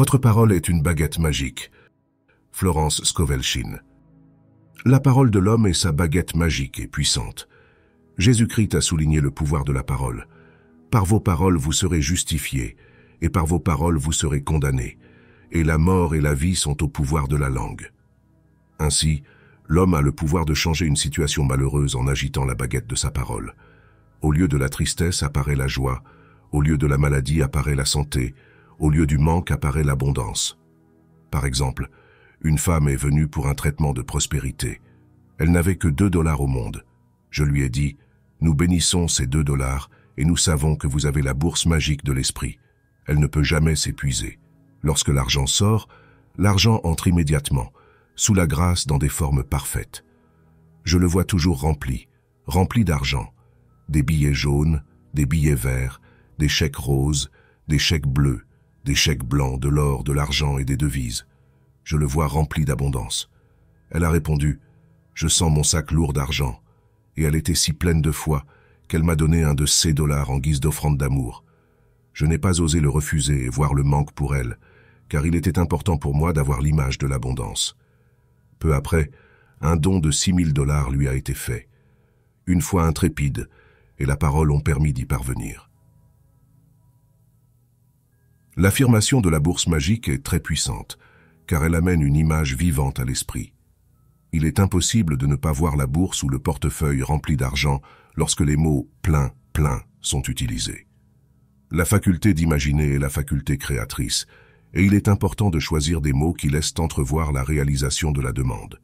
Votre parole est une baguette magique. Florence Scovelchin. La parole de l'homme est sa baguette magique et puissante. Jésus-Christ a souligné le pouvoir de la parole. Par vos paroles vous serez justifiés, et par vos paroles vous serez condamnés, et la mort et la vie sont au pouvoir de la langue. Ainsi, l'homme a le pouvoir de changer une situation malheureuse en agitant la baguette de sa parole. Au lieu de la tristesse apparaît la joie, au lieu de la maladie apparaît la santé, au lieu du manque apparaît l'abondance. Par exemple, une femme est venue pour un traitement de prospérité. Elle n'avait que deux dollars au monde. Je lui ai dit, nous bénissons ces deux dollars et nous savons que vous avez la bourse magique de l'esprit. Elle ne peut jamais s'épuiser. Lorsque l'argent sort, l'argent entre immédiatement, sous la grâce dans des formes parfaites. Je le vois toujours rempli, rempli d'argent. Des billets jaunes, des billets verts, des chèques roses, des chèques bleus, des chèques blancs, de l'or, de l'argent et des devises. Je le vois rempli d'abondance. Elle a répondu, je sens mon sac lourd d'argent, et elle était si pleine de foi qu'elle m'a donné un de ces dollars en guise d'offrande d'amour. Je n'ai pas osé le refuser et voir le manque pour elle, car il était important pour moi d'avoir l'image de l'abondance. Peu après, un don de six mille dollars lui a été fait. Une fois intrépide, et la parole ont permis d'y parvenir. L'affirmation de la bourse magique est très puissante, car elle amène une image vivante à l'esprit. Il est impossible de ne pas voir la bourse ou le portefeuille rempli d'argent lorsque les mots « plein »,« plein » sont utilisés. La faculté d'imaginer est la faculté créatrice, et il est important de choisir des mots qui laissent entrevoir la réalisation de la demande.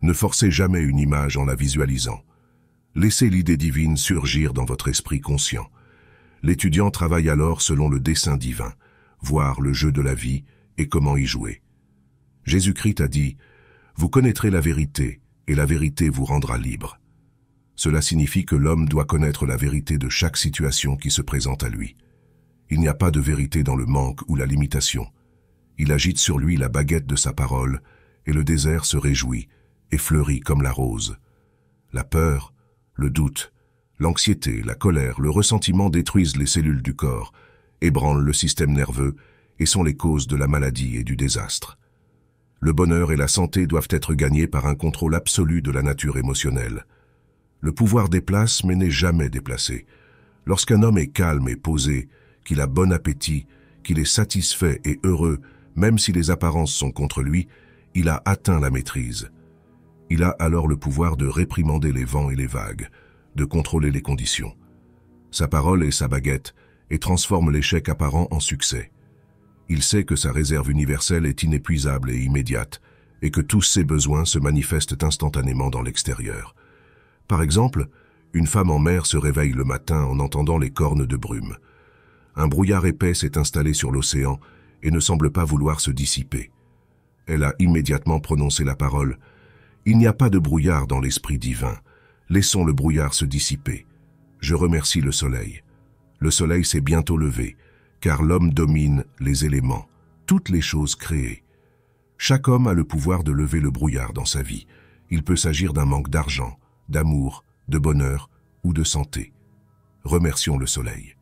Ne forcez jamais une image en la visualisant. Laissez l'idée divine surgir dans votre esprit conscient. L'étudiant travaille alors selon le dessein divin, voir le jeu de la vie et comment y jouer. Jésus-Christ a dit, « Vous connaîtrez la vérité, et la vérité vous rendra libre. » Cela signifie que l'homme doit connaître la vérité de chaque situation qui se présente à lui. Il n'y a pas de vérité dans le manque ou la limitation. Il agite sur lui la baguette de sa parole, et le désert se réjouit et fleurit comme la rose. La peur, le doute, L'anxiété, la colère, le ressentiment détruisent les cellules du corps, ébranlent le système nerveux et sont les causes de la maladie et du désastre. Le bonheur et la santé doivent être gagnés par un contrôle absolu de la nature émotionnelle. Le pouvoir déplace mais n'est jamais déplacé. Lorsqu'un homme est calme et posé, qu'il a bon appétit, qu'il est satisfait et heureux, même si les apparences sont contre lui, il a atteint la maîtrise. Il a alors le pouvoir de réprimander les vents et les vagues, de contrôler les conditions. Sa parole est sa baguette et transforme l'échec apparent en succès. Il sait que sa réserve universelle est inépuisable et immédiate, et que tous ses besoins se manifestent instantanément dans l'extérieur. Par exemple, une femme en mer se réveille le matin en entendant les cornes de brume. Un brouillard épais s'est installé sur l'océan et ne semble pas vouloir se dissiper. Elle a immédiatement prononcé la parole. Il n'y a pas de brouillard dans l'esprit divin. Laissons le brouillard se dissiper. Je remercie le soleil. Le soleil s'est bientôt levé, car l'homme domine les éléments, toutes les choses créées. Chaque homme a le pouvoir de lever le brouillard dans sa vie. Il peut s'agir d'un manque d'argent, d'amour, de bonheur ou de santé. Remercions le soleil.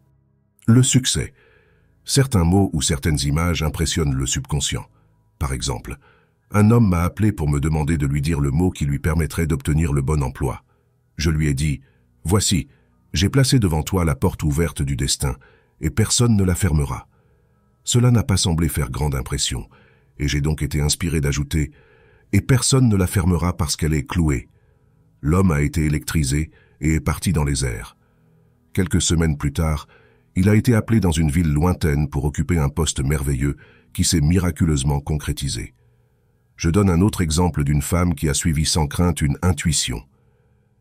Le succès. Certains mots ou certaines images impressionnent le subconscient. Par exemple, un homme m'a appelé pour me demander de lui dire le mot qui lui permettrait d'obtenir le bon emploi. Je lui ai dit, « Voici, j'ai placé devant toi la porte ouverte du destin, et personne ne la fermera. » Cela n'a pas semblé faire grande impression, et j'ai donc été inspiré d'ajouter, « Et personne ne la fermera parce qu'elle est clouée. » L'homme a été électrisé et est parti dans les airs. Quelques semaines plus tard, il a été appelé dans une ville lointaine pour occuper un poste merveilleux qui s'est miraculeusement concrétisé. Je donne un autre exemple d'une femme qui a suivi sans crainte une intuition.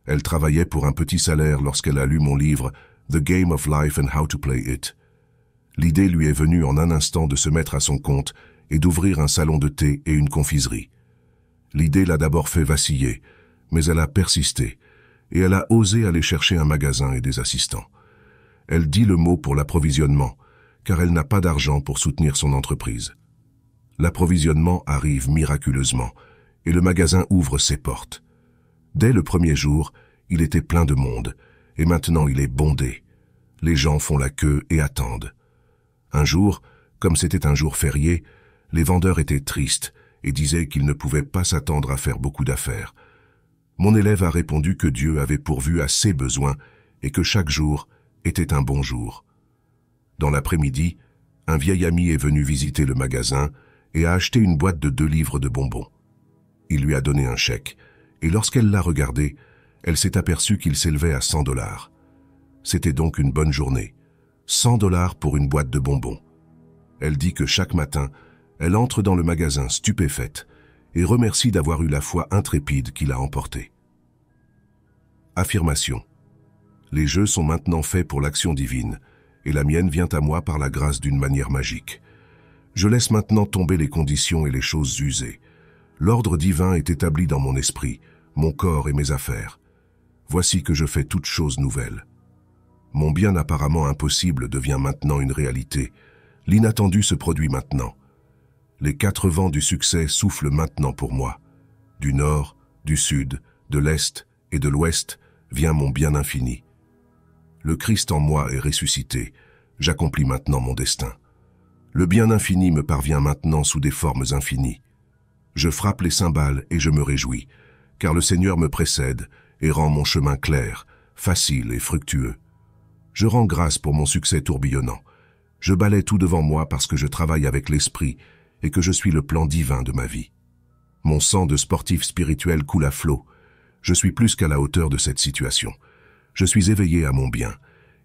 Elle travaillait pour un petit salaire lorsqu'elle a lu mon livre The Game of Life and How to Play It. L'idée lui est venue en un instant de se mettre à son compte et d'ouvrir un salon de thé et une confiserie. L'idée l'a d'abord fait vaciller, mais elle a persisté, et elle a osé aller chercher un magasin et des assistants. Elle dit le mot pour l'approvisionnement, car elle n'a pas d'argent pour soutenir son entreprise. L'approvisionnement arrive miraculeusement, et le magasin ouvre ses portes. Dès le premier jour, il était plein de monde, et maintenant il est bondé. Les gens font la queue et attendent. Un jour, comme c'était un jour férié, les vendeurs étaient tristes et disaient qu'ils ne pouvaient pas s'attendre à faire beaucoup d'affaires. Mon élève a répondu que Dieu avait pourvu à ses besoins et que chaque jour était un bon jour. Dans l'après-midi, un vieil ami est venu visiter le magasin et a acheté une boîte de deux livres de bonbons. Il lui a donné un chèque et lorsqu'elle l'a regardé, elle s'est aperçue qu'il s'élevait à 100 dollars. C'était donc une bonne journée. 100 dollars pour une boîte de bonbons. Elle dit que chaque matin, elle entre dans le magasin stupéfaite et remercie d'avoir eu la foi intrépide qui l'a emportée. Affirmation. Les jeux sont maintenant faits pour l'action divine, et la mienne vient à moi par la grâce d'une manière magique. Je laisse maintenant tomber les conditions et les choses usées. L'ordre divin est établi dans mon esprit, mon corps et mes affaires. Voici que je fais toute chose nouvelle. Mon bien apparemment impossible devient maintenant une réalité. L'inattendu se produit maintenant. Les quatre vents du succès soufflent maintenant pour moi. Du nord, du sud, de l'est et de l'ouest vient mon bien infini. Le Christ en moi est ressuscité. J'accomplis maintenant mon destin. Le bien infini me parvient maintenant sous des formes infinies. Je frappe les cymbales et je me réjouis, car le Seigneur me précède et rend mon chemin clair, facile et fructueux. Je rends grâce pour mon succès tourbillonnant. Je balais tout devant moi parce que je travaille avec l'esprit et que je suis le plan divin de ma vie. Mon sang de sportif spirituel coule à flot. Je suis plus qu'à la hauteur de cette situation. Je suis éveillé à mon bien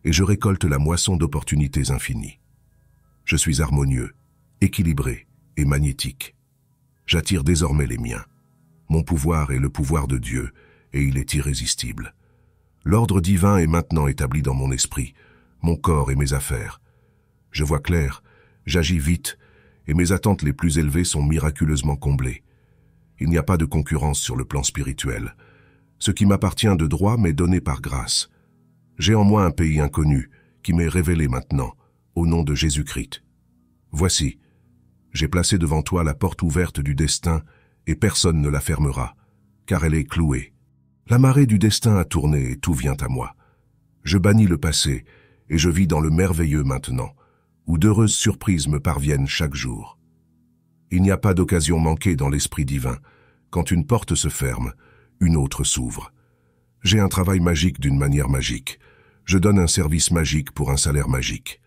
et je récolte la moisson d'opportunités infinies. Je suis harmonieux, équilibré et magnétique. J'attire désormais les miens. Mon pouvoir est le pouvoir de Dieu, et il est irrésistible. L'ordre divin est maintenant établi dans mon esprit, mon corps et mes affaires. Je vois clair, j'agis vite, et mes attentes les plus élevées sont miraculeusement comblées. Il n'y a pas de concurrence sur le plan spirituel. Ce qui m'appartient de droit m'est donné par grâce. J'ai en moi un pays inconnu, qui m'est révélé maintenant, au nom de Jésus-Christ. Voici, j'ai placé devant toi la porte ouverte du destin, et personne ne la fermera, car elle est clouée. La marée du destin a tourné et tout vient à moi. Je bannis le passé, et je vis dans le merveilleux maintenant, où d'heureuses surprises me parviennent chaque jour. Il n'y a pas d'occasion manquée dans l'esprit divin. Quand une porte se ferme, une autre s'ouvre. J'ai un travail magique d'une manière magique. Je donne un service magique pour un salaire magique.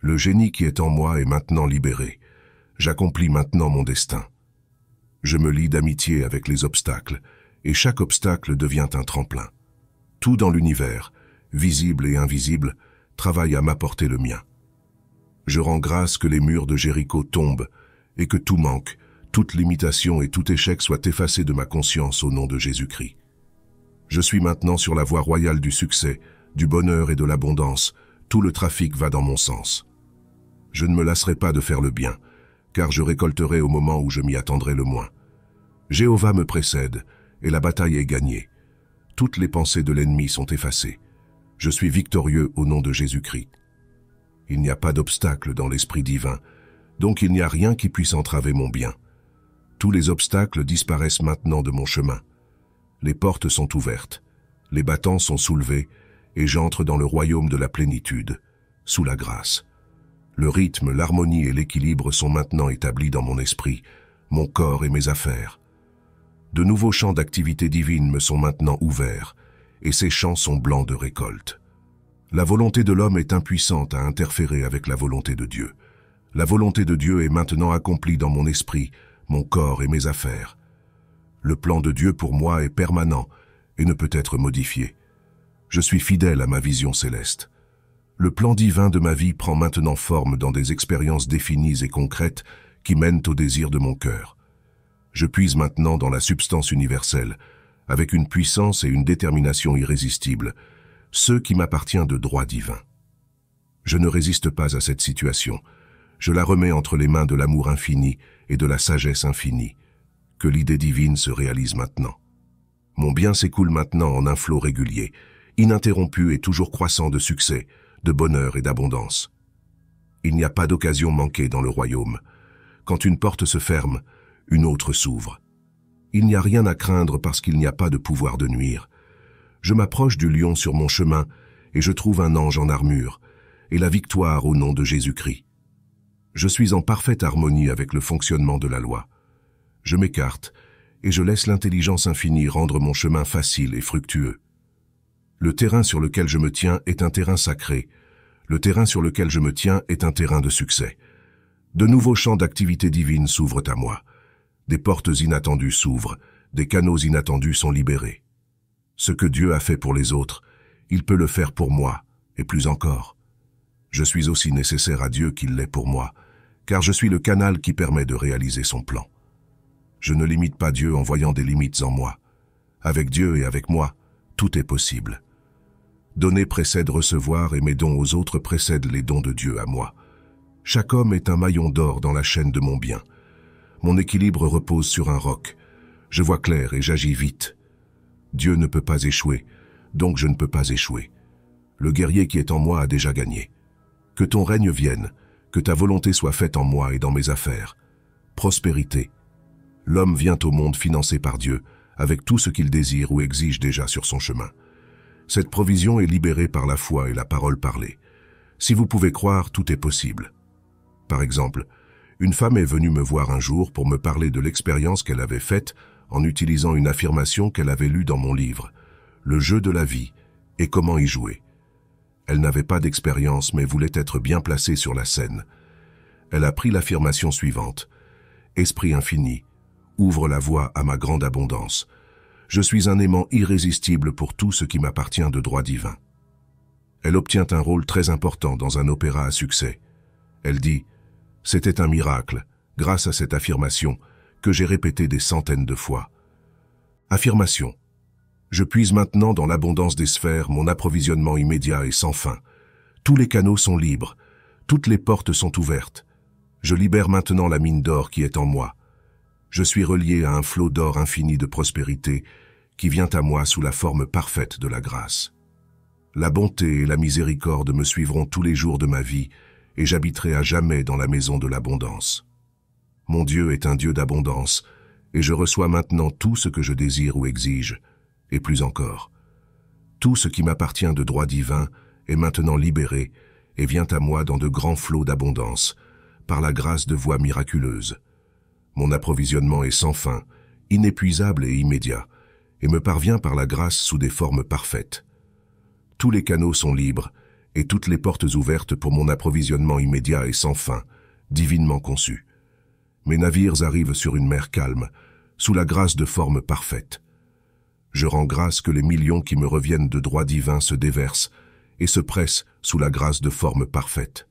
Le génie qui est en moi est maintenant libéré. J'accomplis maintenant mon destin. Je me lie d'amitié avec les obstacles, et chaque obstacle devient un tremplin. Tout dans l'univers, visible et invisible, travaille à m'apporter le mien. Je rends grâce que les murs de Jéricho tombent, et que tout manque, toute limitation et tout échec soient effacés de ma conscience au nom de Jésus-Christ. Je suis maintenant sur la voie royale du succès, du bonheur et de l'abondance, tout le trafic va dans mon sens. Je ne me lasserai pas de faire le bien, car je récolterai au moment où je m'y attendrai le moins. Jéhovah me précède, et la bataille est gagnée. Toutes les pensées de l'ennemi sont effacées. Je suis victorieux au nom de Jésus-Christ. Il n'y a pas d'obstacle dans l'Esprit divin, donc il n'y a rien qui puisse entraver mon bien. Tous les obstacles disparaissent maintenant de mon chemin. Les portes sont ouvertes, les battants sont soulevés, et j'entre dans le royaume de la plénitude, sous la grâce. Le rythme, l'harmonie et l'équilibre sont maintenant établis dans mon esprit, mon corps et mes affaires. De nouveaux champs d'activité divine me sont maintenant ouverts, et ces champs sont blancs de récolte. La volonté de l'homme est impuissante à interférer avec la volonté de Dieu. La volonté de Dieu est maintenant accomplie dans mon esprit, mon corps et mes affaires. Le plan de Dieu pour moi est permanent et ne peut être modifié. Je suis fidèle à ma vision céleste le plan divin de ma vie prend maintenant forme dans des expériences définies et concrètes qui mènent au désir de mon cœur. Je puise maintenant dans la substance universelle, avec une puissance et une détermination irrésistibles, ce qui m'appartient de droit divin. Je ne résiste pas à cette situation, je la remets entre les mains de l'amour infini et de la sagesse infinie, que l'idée divine se réalise maintenant. Mon bien s'écoule maintenant en un flot régulier, ininterrompu et toujours croissant de succès, de bonheur et d'abondance. Il n'y a pas d'occasion manquée dans le royaume. Quand une porte se ferme, une autre s'ouvre. Il n'y a rien à craindre parce qu'il n'y a pas de pouvoir de nuire. Je m'approche du lion sur mon chemin et je trouve un ange en armure et la victoire au nom de Jésus-Christ. Je suis en parfaite harmonie avec le fonctionnement de la loi. Je m'écarte et je laisse l'intelligence infinie rendre mon chemin facile et fructueux. Le terrain sur lequel je me tiens est un terrain sacré. Le terrain sur lequel je me tiens est un terrain de succès. De nouveaux champs d'activité divine s'ouvrent à moi. Des portes inattendues s'ouvrent, des canaux inattendus sont libérés. Ce que Dieu a fait pour les autres, il peut le faire pour moi, et plus encore. Je suis aussi nécessaire à Dieu qu'il l'est pour moi, car je suis le canal qui permet de réaliser son plan. Je ne limite pas Dieu en voyant des limites en moi. Avec Dieu et avec moi, tout est possible. Donner précède recevoir et mes dons aux autres précèdent les dons de Dieu à moi. Chaque homme est un maillon d'or dans la chaîne de mon bien. Mon équilibre repose sur un roc. Je vois clair et j'agis vite. Dieu ne peut pas échouer, donc je ne peux pas échouer. Le guerrier qui est en moi a déjà gagné. Que ton règne vienne, que ta volonté soit faite en moi et dans mes affaires. Prospérité. L'homme vient au monde financé par Dieu, avec tout ce qu'il désire ou exige déjà sur son chemin. Cette provision est libérée par la foi et la parole parlée. Si vous pouvez croire, tout est possible. Par exemple, une femme est venue me voir un jour pour me parler de l'expérience qu'elle avait faite en utilisant une affirmation qu'elle avait lue dans mon livre, Le jeu de la vie et comment y jouer. Elle n'avait pas d'expérience mais voulait être bien placée sur la scène. Elle a pris l'affirmation suivante. Esprit infini, ouvre la voie à ma grande abondance je suis un aimant irrésistible pour tout ce qui m'appartient de droit divin. Elle obtient un rôle très important dans un opéra à succès. Elle dit « C'était un miracle, grâce à cette affirmation, que j'ai répétée des centaines de fois. » Affirmation. Je puise maintenant dans l'abondance des sphères mon approvisionnement immédiat et sans fin. Tous les canaux sont libres, toutes les portes sont ouvertes. Je libère maintenant la mine d'or qui est en moi je suis relié à un flot d'or infini de prospérité qui vient à moi sous la forme parfaite de la grâce. La bonté et la miséricorde me suivront tous les jours de ma vie, et j'habiterai à jamais dans la maison de l'abondance. Mon Dieu est un Dieu d'abondance, et je reçois maintenant tout ce que je désire ou exige, et plus encore. Tout ce qui m'appartient de droit divin est maintenant libéré et vient à moi dans de grands flots d'abondance, par la grâce de voies miraculeuses. Mon approvisionnement est sans fin, inépuisable et immédiat, et me parvient par la grâce sous des formes parfaites. Tous les canaux sont libres, et toutes les portes ouvertes pour mon approvisionnement immédiat et sans fin, divinement conçu. Mes navires arrivent sur une mer calme, sous la grâce de formes parfaites. Je rends grâce que les millions qui me reviennent de droit divin se déversent et se pressent sous la grâce de formes parfaites.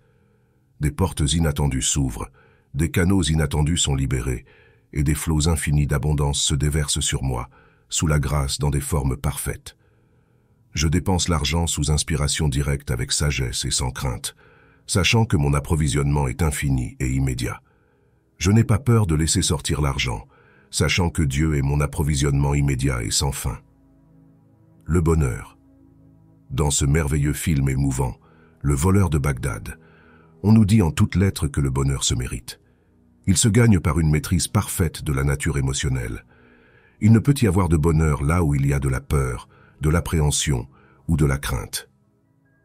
Des portes inattendues s'ouvrent, des canaux inattendus sont libérés, et des flots infinis d'abondance se déversent sur moi, sous la grâce dans des formes parfaites. Je dépense l'argent sous inspiration directe avec sagesse et sans crainte, sachant que mon approvisionnement est infini et immédiat. Je n'ai pas peur de laisser sortir l'argent, sachant que Dieu est mon approvisionnement immédiat et sans fin. Le bonheur. Dans ce merveilleux film émouvant, Le voleur de Bagdad, on nous dit en toutes lettres que le bonheur se mérite. Il se gagne par une maîtrise parfaite de la nature émotionnelle. Il ne peut y avoir de bonheur là où il y a de la peur, de l'appréhension ou de la crainte.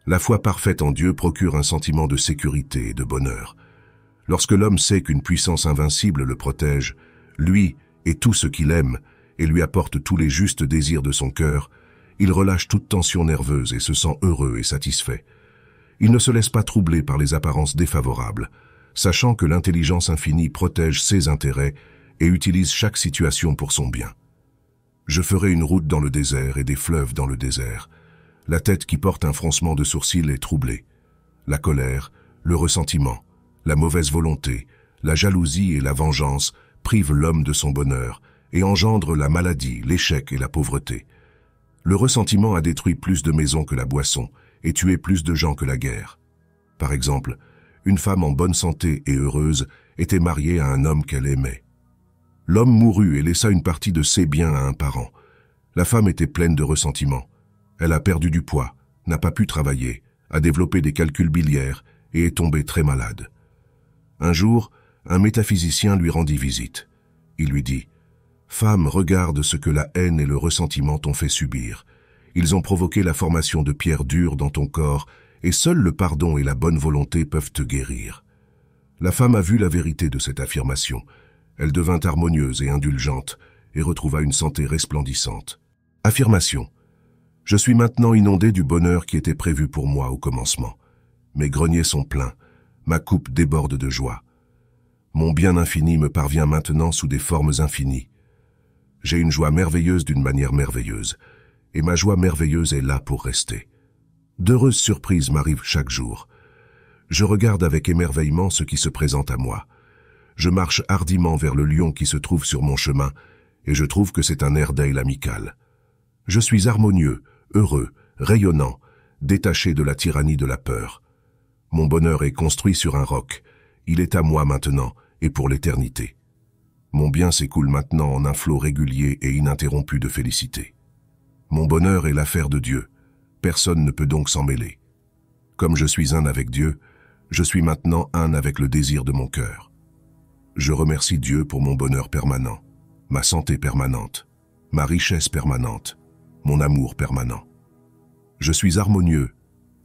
La foi parfaite en Dieu procure un sentiment de sécurité et de bonheur. Lorsque l'homme sait qu'une puissance invincible le protège, lui et tout ce qu'il aime, et lui apporte tous les justes désirs de son cœur, il relâche toute tension nerveuse et se sent heureux et satisfait. Il ne se laisse pas troubler par les apparences défavorables, sachant que l'intelligence infinie protège ses intérêts et utilise chaque situation pour son bien. Je ferai une route dans le désert et des fleuves dans le désert. La tête qui porte un froncement de sourcils est troublée. La colère, le ressentiment, la mauvaise volonté, la jalousie et la vengeance privent l'homme de son bonheur et engendrent la maladie, l'échec et la pauvreté. Le ressentiment a détruit plus de maisons que la boisson et tué plus de gens que la guerre. Par exemple, une femme en bonne santé et heureuse était mariée à un homme qu'elle aimait. L'homme mourut et laissa une partie de ses biens à un parent. La femme était pleine de ressentiment. Elle a perdu du poids, n'a pas pu travailler, a développé des calculs biliaires et est tombée très malade. Un jour, un métaphysicien lui rendit visite. Il lui dit « Femme, regarde ce que la haine et le ressentiment t'ont fait subir. Ils ont provoqué la formation de pierres dures dans ton corps et seul le pardon et la bonne volonté peuvent te guérir. La femme a vu la vérité de cette affirmation. Elle devint harmonieuse et indulgente, et retrouva une santé resplendissante. Affirmation. Je suis maintenant inondé du bonheur qui était prévu pour moi au commencement. Mes greniers sont pleins, ma coupe déborde de joie. Mon bien infini me parvient maintenant sous des formes infinies. J'ai une joie merveilleuse d'une manière merveilleuse, et ma joie merveilleuse est là pour rester d'heureuses surprises m'arrivent chaque jour. Je regarde avec émerveillement ce qui se présente à moi. Je marche hardiment vers le lion qui se trouve sur mon chemin, et je trouve que c'est un air d'ail amical. Je suis harmonieux, heureux, rayonnant, détaché de la tyrannie de la peur. Mon bonheur est construit sur un roc. Il est à moi maintenant et pour l'éternité. Mon bien s'écoule maintenant en un flot régulier et ininterrompu de félicité. Mon bonheur est l'affaire de Dieu personne ne peut donc s'en mêler. Comme je suis un avec Dieu, je suis maintenant un avec le désir de mon cœur. Je remercie Dieu pour mon bonheur permanent, ma santé permanente, ma richesse permanente, mon amour permanent. Je suis harmonieux,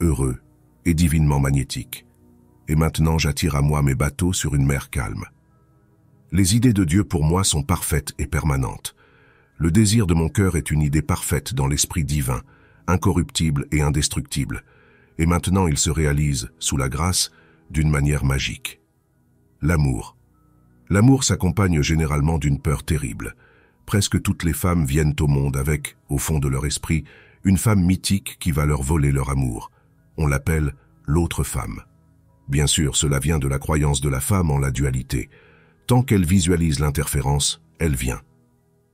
heureux et divinement magnétique. Et maintenant j'attire à moi mes bateaux sur une mer calme. Les idées de Dieu pour moi sont parfaites et permanentes. Le désir de mon cœur est une idée parfaite dans l'esprit divin, incorruptible et indestructible, et maintenant il se réalise, sous la grâce, d'une manière magique. L'amour. L'amour s'accompagne généralement d'une peur terrible. Presque toutes les femmes viennent au monde avec, au fond de leur esprit, une femme mythique qui va leur voler leur amour. On l'appelle l'autre femme. Bien sûr, cela vient de la croyance de la femme en la dualité. Tant qu'elle visualise l'interférence, elle vient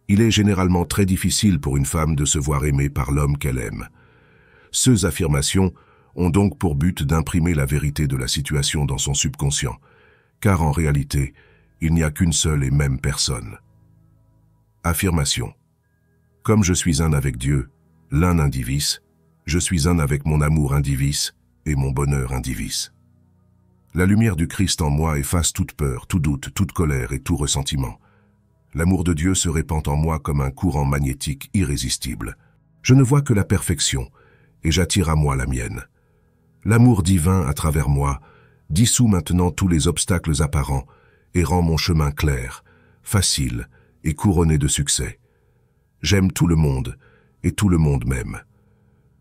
il est généralement très difficile pour une femme de se voir aimée par l'homme qu'elle aime. Ces affirmations ont donc pour but d'imprimer la vérité de la situation dans son subconscient, car en réalité, il n'y a qu'une seule et même personne. Affirmation. Comme je suis un avec Dieu, l'un indivis, je suis un avec mon amour indivis et mon bonheur indivis. La lumière du Christ en moi efface toute peur, tout doute, toute colère et tout ressentiment. L'amour de Dieu se répand en moi comme un courant magnétique irrésistible. Je ne vois que la perfection, et j'attire à moi la mienne. L'amour divin à travers moi dissout maintenant tous les obstacles apparents et rend mon chemin clair, facile et couronné de succès. J'aime tout le monde, et tout le monde m'aime.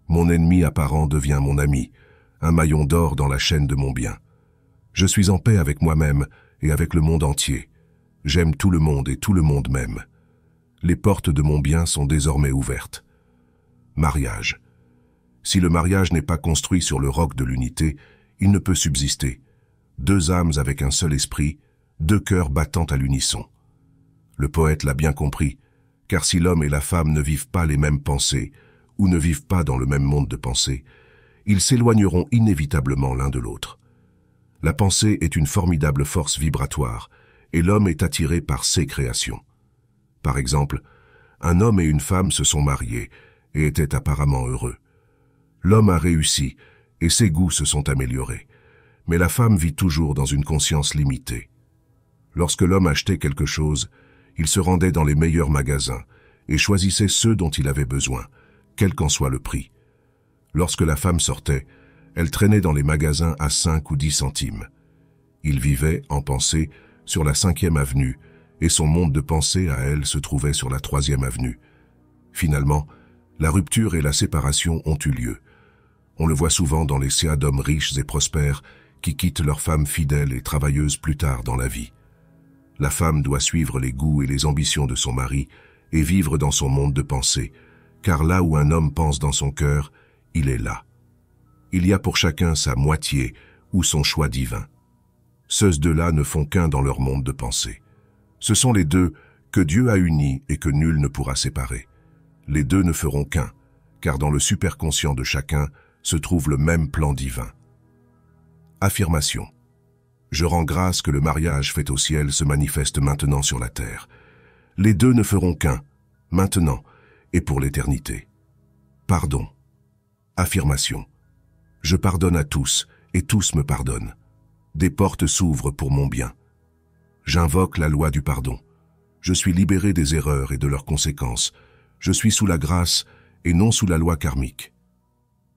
Mon ennemi apparent devient mon ami, un maillon d'or dans la chaîne de mon bien. Je suis en paix avec moi-même et avec le monde entier. J'aime tout le monde et tout le monde m'aime. Les portes de mon bien sont désormais ouvertes. Mariage. Si le mariage n'est pas construit sur le roc de l'unité, il ne peut subsister. Deux âmes avec un seul esprit, deux cœurs battant à l'unisson. Le poète l'a bien compris, car si l'homme et la femme ne vivent pas les mêmes pensées, ou ne vivent pas dans le même monde de pensée, ils s'éloigneront inévitablement l'un de l'autre. La pensée est une formidable force vibratoire, et l'homme est attiré par ses créations. Par exemple, un homme et une femme se sont mariés et étaient apparemment heureux. L'homme a réussi et ses goûts se sont améliorés. Mais la femme vit toujours dans une conscience limitée. Lorsque l'homme achetait quelque chose, il se rendait dans les meilleurs magasins et choisissait ceux dont il avait besoin, quel qu'en soit le prix. Lorsque la femme sortait, elle traînait dans les magasins à 5 ou 10 centimes. Il vivait, en pensée, sur la cinquième avenue, et son monde de pensée à elle se trouvait sur la troisième avenue. Finalement, la rupture et la séparation ont eu lieu. On le voit souvent dans les séas d'hommes riches et prospères qui quittent leurs femmes fidèles et travailleuses plus tard dans la vie. La femme doit suivre les goûts et les ambitions de son mari et vivre dans son monde de pensée, car là où un homme pense dans son cœur, il est là. Il y a pour chacun sa moitié ou son choix divin. Ceux deux-là ne font qu'un dans leur monde de pensée. Ce sont les deux que Dieu a unis et que nul ne pourra séparer. Les deux ne feront qu'un, car dans le superconscient de chacun se trouve le même plan divin. Affirmation. Je rends grâce que le mariage fait au ciel se manifeste maintenant sur la terre. Les deux ne feront qu'un, maintenant et pour l'éternité. Pardon. Affirmation. Je pardonne à tous, et tous me pardonnent. Des portes s'ouvrent pour mon bien. J'invoque la loi du pardon. Je suis libéré des erreurs et de leurs conséquences. Je suis sous la grâce et non sous la loi karmique.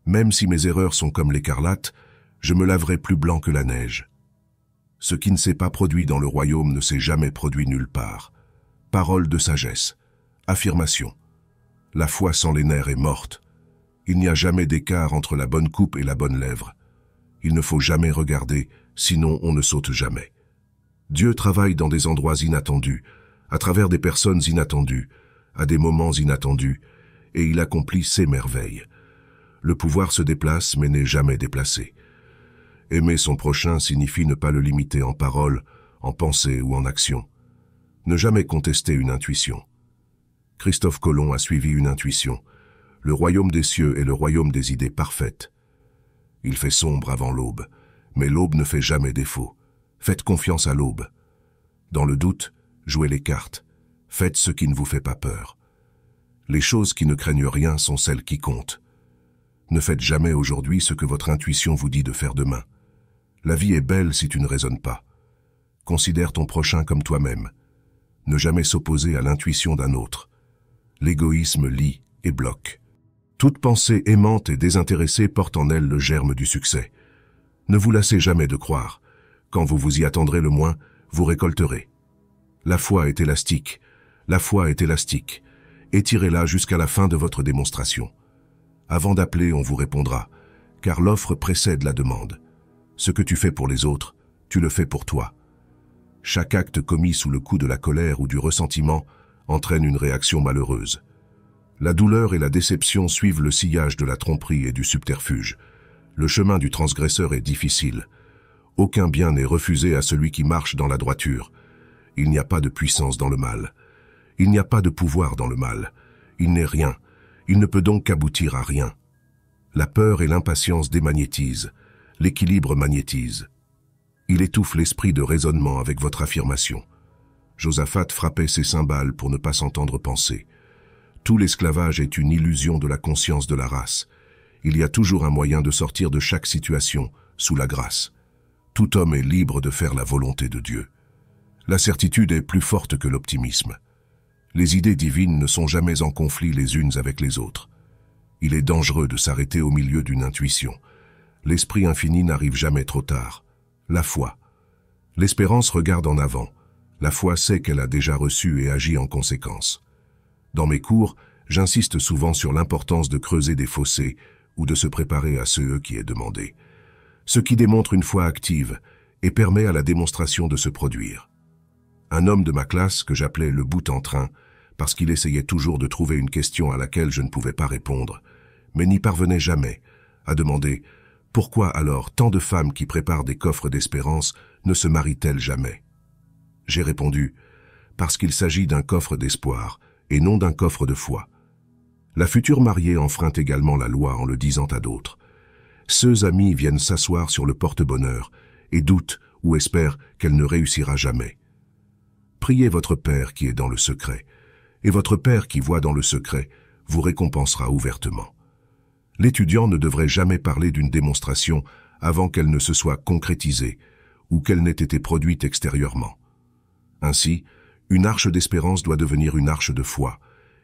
Même si mes erreurs sont comme l'écarlate, je me laverai plus blanc que la neige. Ce qui ne s'est pas produit dans le royaume ne s'est jamais produit nulle part. Parole de sagesse. Affirmation. La foi sans les nerfs est morte. Il n'y a jamais d'écart entre la bonne coupe et la bonne lèvre. Il ne faut jamais regarder sinon on ne saute jamais. Dieu travaille dans des endroits inattendus, à travers des personnes inattendues, à des moments inattendus, et il accomplit ses merveilles. Le pouvoir se déplace mais n'est jamais déplacé. Aimer son prochain signifie ne pas le limiter en parole, en pensée ou en action. Ne jamais contester une intuition. Christophe Colomb a suivi une intuition. Le royaume des cieux est le royaume des idées parfaites. Il fait sombre avant l'aube mais l'aube ne fait jamais défaut. Faites confiance à l'aube. Dans le doute, jouez les cartes. Faites ce qui ne vous fait pas peur. Les choses qui ne craignent rien sont celles qui comptent. Ne faites jamais aujourd'hui ce que votre intuition vous dit de faire demain. La vie est belle si tu ne raisonnes pas. Considère ton prochain comme toi-même. Ne jamais s'opposer à l'intuition d'un autre. L'égoïsme lie et bloque. Toute pensée aimante et désintéressée porte en elle le germe du succès. Ne vous lassez jamais de croire. Quand vous vous y attendrez le moins, vous récolterez. La foi est élastique. La foi est élastique. Étirez-la jusqu'à la fin de votre démonstration. Avant d'appeler, on vous répondra, car l'offre précède la demande. Ce que tu fais pour les autres, tu le fais pour toi. Chaque acte commis sous le coup de la colère ou du ressentiment entraîne une réaction malheureuse. La douleur et la déception suivent le sillage de la tromperie et du subterfuge le chemin du transgresseur est difficile. Aucun bien n'est refusé à celui qui marche dans la droiture. Il n'y a pas de puissance dans le mal. Il n'y a pas de pouvoir dans le mal. Il n'est rien. Il ne peut donc aboutir à rien. La peur et l'impatience démagnétisent. L'équilibre magnétise. Il étouffe l'esprit de raisonnement avec votre affirmation. Josaphat frappait ses cymbales pour ne pas s'entendre penser. Tout l'esclavage est une illusion de la conscience de la race il y a toujours un moyen de sortir de chaque situation sous la grâce. Tout homme est libre de faire la volonté de Dieu. La certitude est plus forte que l'optimisme. Les idées divines ne sont jamais en conflit les unes avec les autres. Il est dangereux de s'arrêter au milieu d'une intuition. L'esprit infini n'arrive jamais trop tard. La foi. L'espérance regarde en avant. La foi sait qu'elle a déjà reçu et agit en conséquence. Dans mes cours, j'insiste souvent sur l'importance de creuser des fossés ou de se préparer à ce e qui est demandé, ce qui démontre une foi active et permet à la démonstration de se produire. Un homme de ma classe, que j'appelais le bout en train, parce qu'il essayait toujours de trouver une question à laquelle je ne pouvais pas répondre, mais n'y parvenait jamais, à demander « Pourquoi alors tant de femmes qui préparent des coffres d'espérance ne se marient-elles jamais ?» J'ai répondu « Parce qu'il s'agit d'un coffre d'espoir et non d'un coffre de foi. La future mariée enfreint également la loi en le disant à d'autres. Ceux amis viennent s'asseoir sur le porte-bonheur et doutent ou espèrent qu'elle ne réussira jamais. Priez votre Père qui est dans le secret, et votre Père qui voit dans le secret vous récompensera ouvertement. L'étudiant ne devrait jamais parler d'une démonstration avant qu'elle ne se soit concrétisée ou qu'elle n'ait été produite extérieurement. Ainsi, une arche d'espérance doit devenir une arche de foi,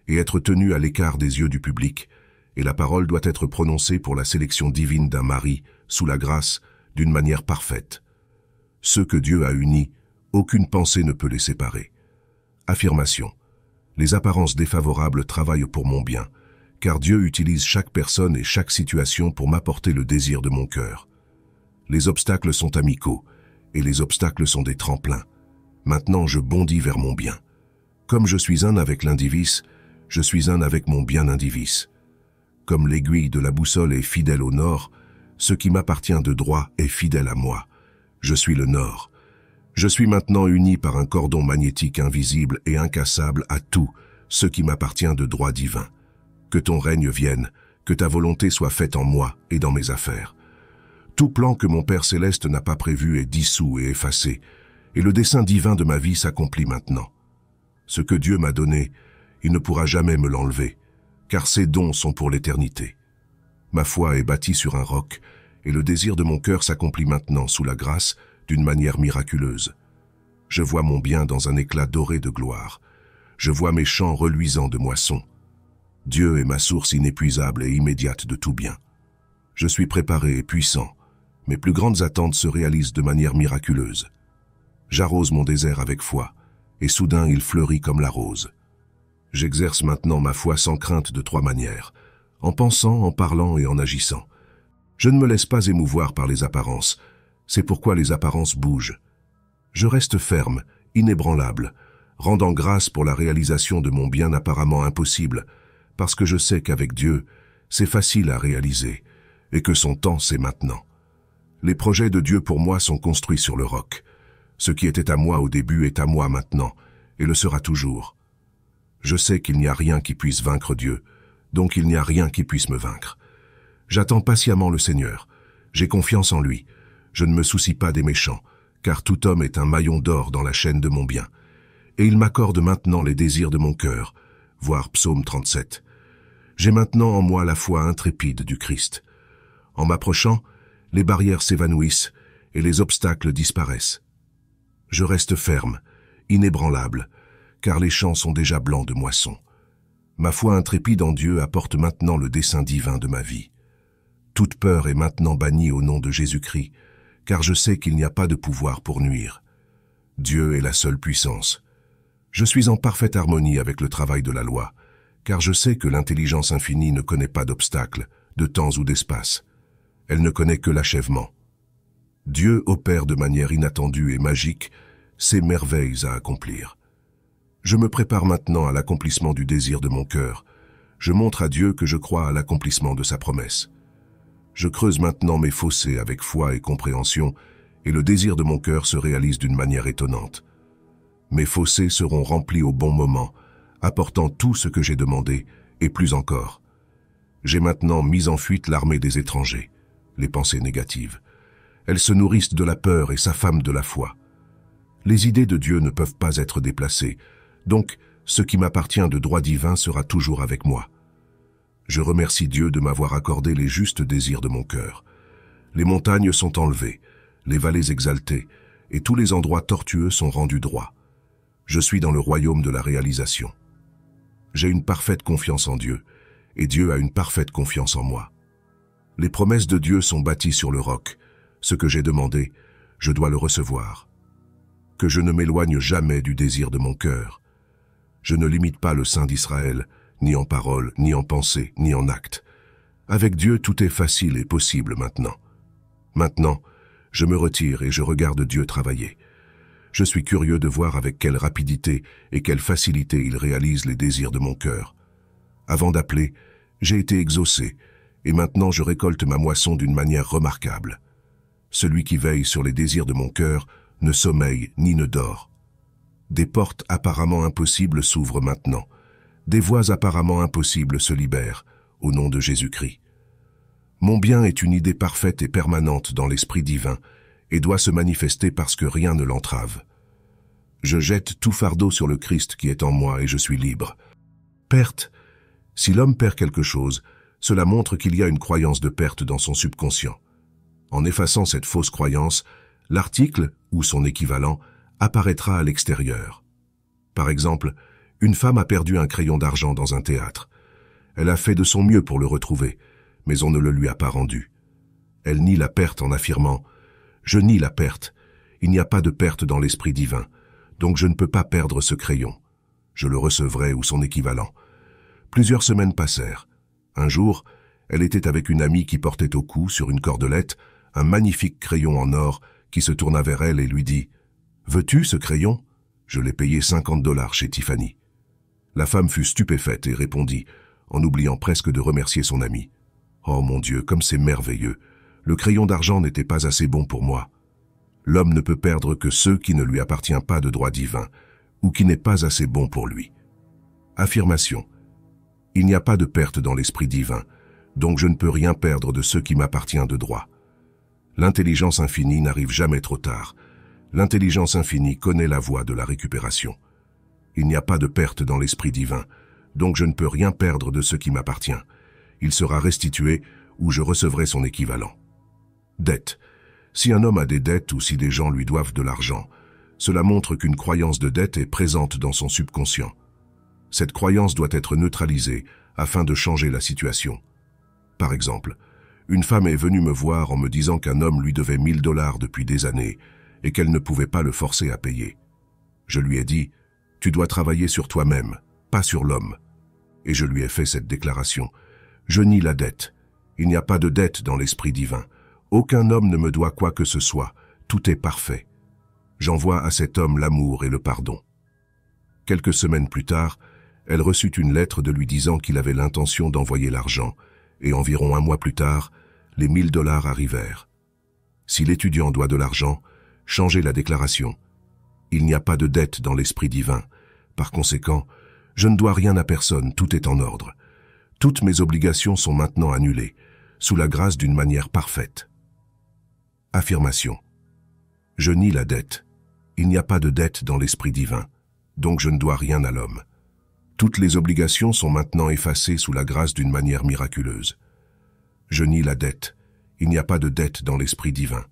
et être tenu à l'écart des yeux du public, et la parole doit être prononcée pour la sélection divine d'un mari, sous la grâce, d'une manière parfaite. Ceux que Dieu a unis, aucune pensée ne peut les séparer. Affirmation. Les apparences défavorables travaillent pour mon bien, car Dieu utilise chaque personne et chaque situation pour m'apporter le désir de mon cœur. Les obstacles sont amicaux, et les obstacles sont des tremplins. Maintenant je bondis vers mon bien. Comme je suis un avec l'indivis, je suis un avec mon bien indivis. Comme l'aiguille de la boussole est fidèle au nord, ce qui m'appartient de droit est fidèle à moi. Je suis le nord. Je suis maintenant uni par un cordon magnétique invisible et incassable à tout ce qui m'appartient de droit divin. Que ton règne vienne, que ta volonté soit faite en moi et dans mes affaires. Tout plan que mon Père Céleste n'a pas prévu est dissous et effacé, et le dessein divin de ma vie s'accomplit maintenant. Ce que Dieu m'a donné, il ne pourra jamais me l'enlever, car ses dons sont pour l'éternité. Ma foi est bâtie sur un roc, et le désir de mon cœur s'accomplit maintenant sous la grâce d'une manière miraculeuse. Je vois mon bien dans un éclat doré de gloire. Je vois mes champs reluisants de moissons. Dieu est ma source inépuisable et immédiate de tout bien. Je suis préparé et puissant. Mes plus grandes attentes se réalisent de manière miraculeuse. J'arrose mon désert avec foi, et soudain il fleurit comme la rose. J'exerce maintenant ma foi sans crainte de trois manières, en pensant, en parlant et en agissant. Je ne me laisse pas émouvoir par les apparences, c'est pourquoi les apparences bougent. Je reste ferme, inébranlable, rendant grâce pour la réalisation de mon bien apparemment impossible, parce que je sais qu'avec Dieu, c'est facile à réaliser, et que son temps c'est maintenant. Les projets de Dieu pour moi sont construits sur le roc. Ce qui était à moi au début est à moi maintenant, et le sera toujours. Je sais qu'il n'y a rien qui puisse vaincre Dieu, donc il n'y a rien qui puisse me vaincre. J'attends patiemment le Seigneur. J'ai confiance en lui. Je ne me soucie pas des méchants, car tout homme est un maillon d'or dans la chaîne de mon bien. Et il m'accorde maintenant les désirs de mon cœur. Voir psaume 37. J'ai maintenant en moi la foi intrépide du Christ. En m'approchant, les barrières s'évanouissent et les obstacles disparaissent. Je reste ferme, inébranlable, car les champs sont déjà blancs de moisson. Ma foi intrépide en Dieu apporte maintenant le dessein divin de ma vie. Toute peur est maintenant bannie au nom de Jésus-Christ, car je sais qu'il n'y a pas de pouvoir pour nuire. Dieu est la seule puissance. Je suis en parfaite harmonie avec le travail de la loi, car je sais que l'intelligence infinie ne connaît pas d'obstacles, de temps ou d'espace. Elle ne connaît que l'achèvement. Dieu opère de manière inattendue et magique ses merveilles à accomplir. Je me prépare maintenant à l'accomplissement du désir de mon cœur. Je montre à Dieu que je crois à l'accomplissement de sa promesse. Je creuse maintenant mes fossés avec foi et compréhension, et le désir de mon cœur se réalise d'une manière étonnante. Mes fossés seront remplis au bon moment, apportant tout ce que j'ai demandé, et plus encore. J'ai maintenant mis en fuite l'armée des étrangers, les pensées négatives. Elles se nourrissent de la peur et s'affament de la foi. Les idées de Dieu ne peuvent pas être déplacées, donc, ce qui m'appartient de droit divin sera toujours avec moi. Je remercie Dieu de m'avoir accordé les justes désirs de mon cœur. Les montagnes sont enlevées, les vallées exaltées, et tous les endroits tortueux sont rendus droits. Je suis dans le royaume de la réalisation. J'ai une parfaite confiance en Dieu, et Dieu a une parfaite confiance en moi. Les promesses de Dieu sont bâties sur le roc. Ce que j'ai demandé, je dois le recevoir. Que je ne m'éloigne jamais du désir de mon cœur, je ne limite pas le Saint d'Israël, ni en parole, ni en pensée, ni en acte. Avec Dieu, tout est facile et possible maintenant. Maintenant, je me retire et je regarde Dieu travailler. Je suis curieux de voir avec quelle rapidité et quelle facilité il réalise les désirs de mon cœur. Avant d'appeler, j'ai été exaucé, et maintenant je récolte ma moisson d'une manière remarquable. Celui qui veille sur les désirs de mon cœur ne sommeille ni ne dort. Des portes apparemment impossibles s'ouvrent maintenant. Des voies apparemment impossibles se libèrent, au nom de Jésus-Christ. Mon bien est une idée parfaite et permanente dans l'Esprit divin, et doit se manifester parce que rien ne l'entrave. Je jette tout fardeau sur le Christ qui est en moi et je suis libre. Perte. Si l'homme perd quelque chose, cela montre qu'il y a une croyance de perte dans son subconscient. En effaçant cette fausse croyance, l'article, ou son équivalent, apparaîtra à l'extérieur. Par exemple, une femme a perdu un crayon d'argent dans un théâtre. Elle a fait de son mieux pour le retrouver, mais on ne le lui a pas rendu. Elle nie la perte en affirmant ⁇ Je nie la perte, il n'y a pas de perte dans l'esprit divin, donc je ne peux pas perdre ce crayon. Je le recevrai ou son équivalent. Plusieurs semaines passèrent. Un jour, elle était avec une amie qui portait au cou, sur une cordelette, un magnifique crayon en or qui se tourna vers elle et lui dit ⁇ Veux-tu ce crayon Je l'ai payé 50 dollars chez Tiffany. La femme fut stupéfaite et répondit, en oubliant presque de remercier son ami. Oh mon Dieu, comme c'est merveilleux. Le crayon d'argent n'était pas assez bon pour moi. L'homme ne peut perdre que ceux qui ne lui appartient pas de droit divin, ou qui n'est pas assez bon pour lui. Affirmation. Il n'y a pas de perte dans l'esprit divin, donc je ne peux rien perdre de ce qui m'appartient de droit. L'intelligence infinie n'arrive jamais trop tard, l'intelligence infinie connaît la voie de la récupération. Il n'y a pas de perte dans l'esprit divin, donc je ne peux rien perdre de ce qui m'appartient. Il sera restitué ou je recevrai son équivalent. Dette. Si un homme a des dettes ou si des gens lui doivent de l'argent, cela montre qu'une croyance de dette est présente dans son subconscient. Cette croyance doit être neutralisée afin de changer la situation. Par exemple, une femme est venue me voir en me disant qu'un homme lui devait 1000 dollars depuis des années et qu'elle ne pouvait pas le forcer à payer. Je lui ai dit, tu dois travailler sur toi-même, pas sur l'homme. Et je lui ai fait cette déclaration. Je nie la dette. Il n'y a pas de dette dans l'esprit divin. Aucun homme ne me doit quoi que ce soit. Tout est parfait. J'envoie à cet homme l'amour et le pardon. Quelques semaines plus tard, elle reçut une lettre de lui disant qu'il avait l'intention d'envoyer l'argent, et environ un mois plus tard, les mille dollars arrivèrent. Si l'étudiant doit de l'argent, Changer la déclaration. Il n'y a pas de dette dans l'esprit divin. Par conséquent, je ne dois rien à personne, tout est en ordre. Toutes mes obligations sont maintenant annulées, sous la grâce d'une manière parfaite. Affirmation. Je nie la dette. Il n'y a pas de dette dans l'esprit divin, donc je ne dois rien à l'homme. Toutes les obligations sont maintenant effacées sous la grâce d'une manière miraculeuse. Je nie la dette. Il n'y a pas de dette dans l'esprit divin,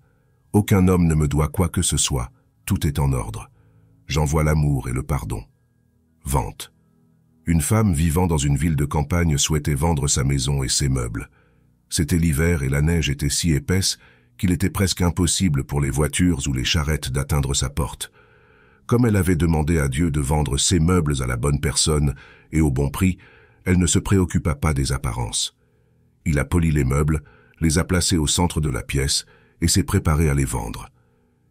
aucun homme ne me doit quoi que ce soit, tout est en ordre. J'envoie l'amour et le pardon. Vente. Une femme vivant dans une ville de campagne souhaitait vendre sa maison et ses meubles. C'était l'hiver et la neige était si épaisse qu'il était presque impossible pour les voitures ou les charrettes d'atteindre sa porte. Comme elle avait demandé à Dieu de vendre ses meubles à la bonne personne et au bon prix, elle ne se préoccupa pas des apparences. Il a poli les meubles, les a placés au centre de la pièce et s'est préparé à les vendre.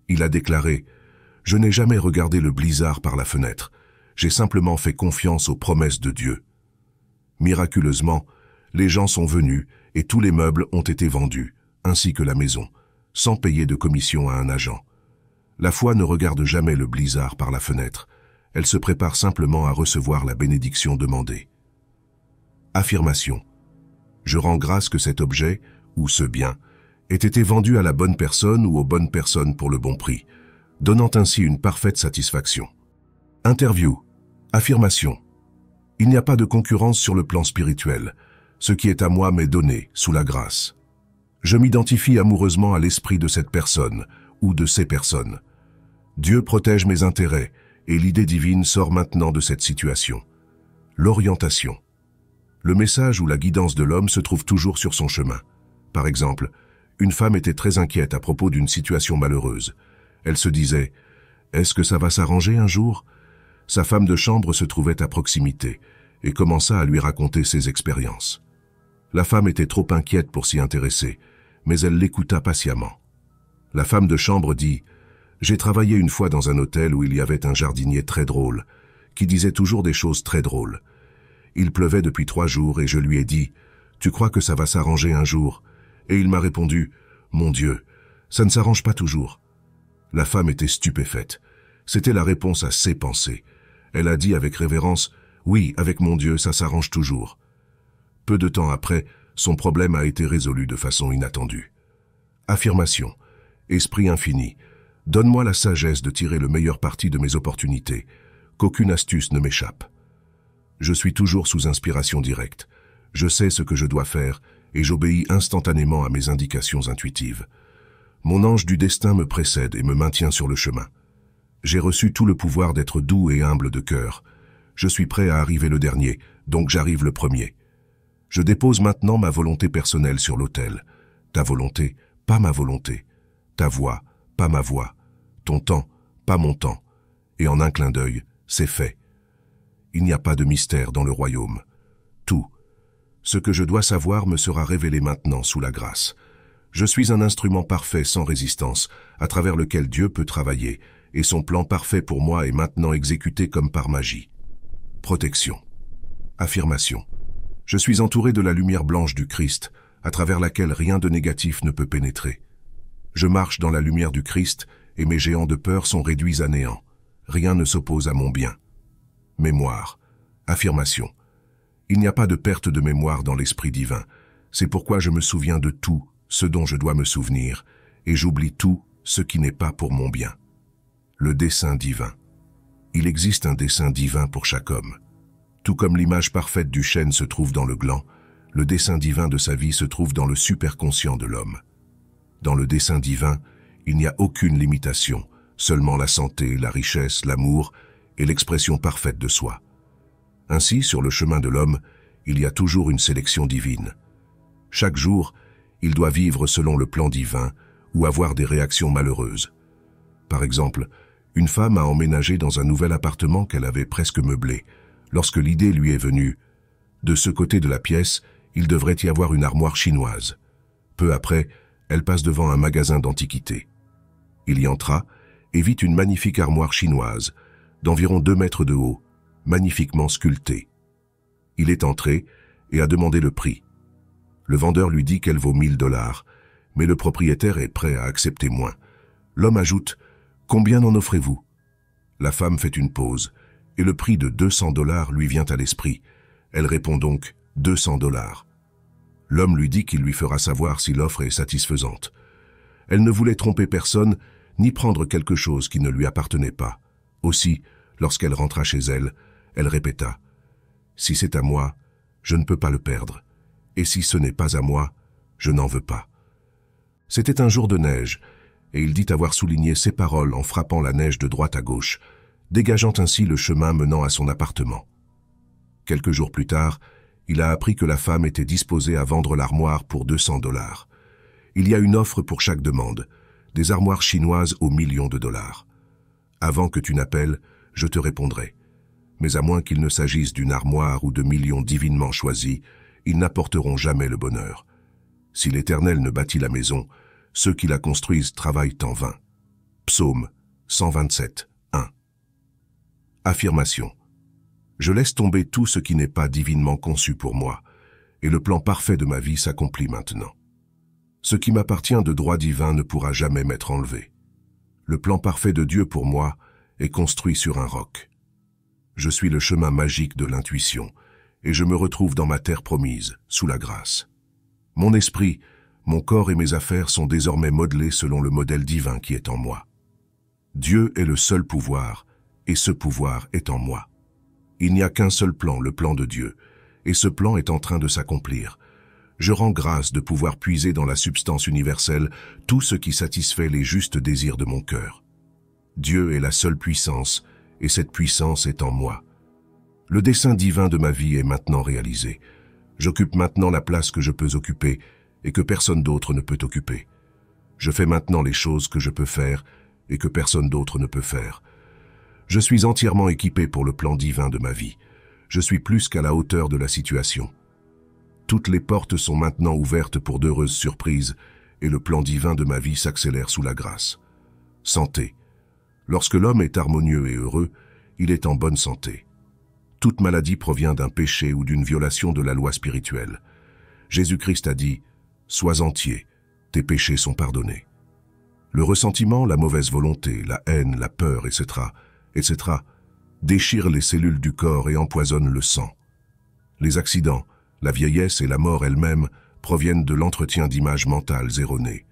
Il a déclaré « Je n'ai jamais regardé le blizzard par la fenêtre. J'ai simplement fait confiance aux promesses de Dieu. » Miraculeusement, les gens sont venus et tous les meubles ont été vendus, ainsi que la maison, sans payer de commission à un agent. La foi ne regarde jamais le blizzard par la fenêtre. Elle se prépare simplement à recevoir la bénédiction demandée. Affirmation. Je rends grâce que cet objet, ou ce bien, aient été vendu à la bonne personne ou aux bonnes personnes pour le bon prix, donnant ainsi une parfaite satisfaction. Interview. Affirmation. Il n'y a pas de concurrence sur le plan spirituel. Ce qui est à moi m'est donné sous la grâce. Je m'identifie amoureusement à l'esprit de cette personne ou de ces personnes. Dieu protège mes intérêts et l'idée divine sort maintenant de cette situation. L'orientation. Le message ou la guidance de l'homme se trouve toujours sur son chemin. Par exemple, une femme était très inquiète à propos d'une situation malheureuse. Elle se disait « Est-ce que ça va s'arranger un jour ?» Sa femme de chambre se trouvait à proximité et commença à lui raconter ses expériences. La femme était trop inquiète pour s'y intéresser, mais elle l'écouta patiemment. La femme de chambre dit « J'ai travaillé une fois dans un hôtel où il y avait un jardinier très drôle, qui disait toujours des choses très drôles. Il pleuvait depuis trois jours et je lui ai dit « Tu crois que ça va s'arranger un jour ?» et il m'a répondu « Mon Dieu, ça ne s'arrange pas toujours ». La femme était stupéfaite. C'était la réponse à ses pensées. Elle a dit avec révérence « Oui, avec mon Dieu, ça s'arrange toujours ». Peu de temps après, son problème a été résolu de façon inattendue. Affirmation. Esprit infini. Donne-moi la sagesse de tirer le meilleur parti de mes opportunités, qu'aucune astuce ne m'échappe. Je suis toujours sous inspiration directe. Je sais ce que je dois faire et j'obéis instantanément à mes indications intuitives. Mon ange du destin me précède et me maintient sur le chemin. J'ai reçu tout le pouvoir d'être doux et humble de cœur. Je suis prêt à arriver le dernier, donc j'arrive le premier. Je dépose maintenant ma volonté personnelle sur l'autel. Ta volonté, pas ma volonté. Ta voix, pas ma voix. Ton temps, pas mon temps. Et en un clin d'œil, c'est fait. Il n'y a pas de mystère dans le royaume. Ce que je dois savoir me sera révélé maintenant sous la grâce. Je suis un instrument parfait sans résistance, à travers lequel Dieu peut travailler, et son plan parfait pour moi est maintenant exécuté comme par magie. Protection. Affirmation. Je suis entouré de la lumière blanche du Christ, à travers laquelle rien de négatif ne peut pénétrer. Je marche dans la lumière du Christ, et mes géants de peur sont réduits à néant. Rien ne s'oppose à mon bien. Mémoire. Affirmation. Il n'y a pas de perte de mémoire dans l'Esprit divin. C'est pourquoi je me souviens de tout ce dont je dois me souvenir, et j'oublie tout ce qui n'est pas pour mon bien. Le dessein divin. Il existe un dessein divin pour chaque homme. Tout comme l'image parfaite du chêne se trouve dans le gland, le dessein divin de sa vie se trouve dans le superconscient de l'homme. Dans le dessein divin, il n'y a aucune limitation, seulement la santé, la richesse, l'amour et l'expression parfaite de soi. Ainsi, sur le chemin de l'homme, il y a toujours une sélection divine. Chaque jour, il doit vivre selon le plan divin ou avoir des réactions malheureuses. Par exemple, une femme a emménagé dans un nouvel appartement qu'elle avait presque meublé. Lorsque l'idée lui est venue, de ce côté de la pièce, il devrait y avoir une armoire chinoise. Peu après, elle passe devant un magasin d'antiquités. Il y entra et vit une magnifique armoire chinoise, d'environ deux mètres de haut, magnifiquement sculpté. Il est entré et a demandé le prix. Le vendeur lui dit qu'elle vaut 1000 dollars, mais le propriétaire est prêt à accepter moins. L'homme ajoute « Combien en offrez-vous » La femme fait une pause, et le prix de 200 dollars lui vient à l'esprit. Elle répond donc « 200 dollars ». L'homme lui dit qu'il lui fera savoir si l'offre est satisfaisante. Elle ne voulait tromper personne, ni prendre quelque chose qui ne lui appartenait pas. Aussi, lorsqu'elle rentra chez elle, elle répéta. Si c'est à moi, je ne peux pas le perdre, et si ce n'est pas à moi, je n'en veux pas. C'était un jour de neige, et il dit avoir souligné ses paroles en frappant la neige de droite à gauche, dégageant ainsi le chemin menant à son appartement. Quelques jours plus tard, il a appris que la femme était disposée à vendre l'armoire pour 200 dollars. Il y a une offre pour chaque demande, des armoires chinoises aux millions de dollars. Avant que tu n'appelles, je te répondrai mais à moins qu'il ne s'agisse d'une armoire ou de millions divinement choisis, ils n'apporteront jamais le bonheur. Si l'Éternel ne bâtit la maison, ceux qui la construisent travaillent en vain. Psaume 127, 1 Affirmation Je laisse tomber tout ce qui n'est pas divinement conçu pour moi, et le plan parfait de ma vie s'accomplit maintenant. Ce qui m'appartient de droit divin ne pourra jamais m'être enlevé. Le plan parfait de Dieu pour moi est construit sur un roc je suis le chemin magique de l'intuition, et je me retrouve dans ma terre promise, sous la grâce. Mon esprit, mon corps et mes affaires sont désormais modelés selon le modèle divin qui est en moi. Dieu est le seul pouvoir, et ce pouvoir est en moi. Il n'y a qu'un seul plan, le plan de Dieu, et ce plan est en train de s'accomplir. Je rends grâce de pouvoir puiser dans la substance universelle tout ce qui satisfait les justes désirs de mon cœur. Dieu est la seule puissance, et cette puissance est en moi. Le dessein divin de ma vie est maintenant réalisé. J'occupe maintenant la place que je peux occuper et que personne d'autre ne peut occuper. Je fais maintenant les choses que je peux faire et que personne d'autre ne peut faire. Je suis entièrement équipé pour le plan divin de ma vie. Je suis plus qu'à la hauteur de la situation. Toutes les portes sont maintenant ouvertes pour d'heureuses surprises et le plan divin de ma vie s'accélère sous la grâce. Santé, Lorsque l'homme est harmonieux et heureux, il est en bonne santé. Toute maladie provient d'un péché ou d'une violation de la loi spirituelle. Jésus-Christ a dit, « Sois entier, tes péchés sont pardonnés. » Le ressentiment, la mauvaise volonté, la haine, la peur, etc., etc., déchirent les cellules du corps et empoisonnent le sang. Les accidents, la vieillesse et la mort elle-même proviennent de l'entretien d'images mentales erronées.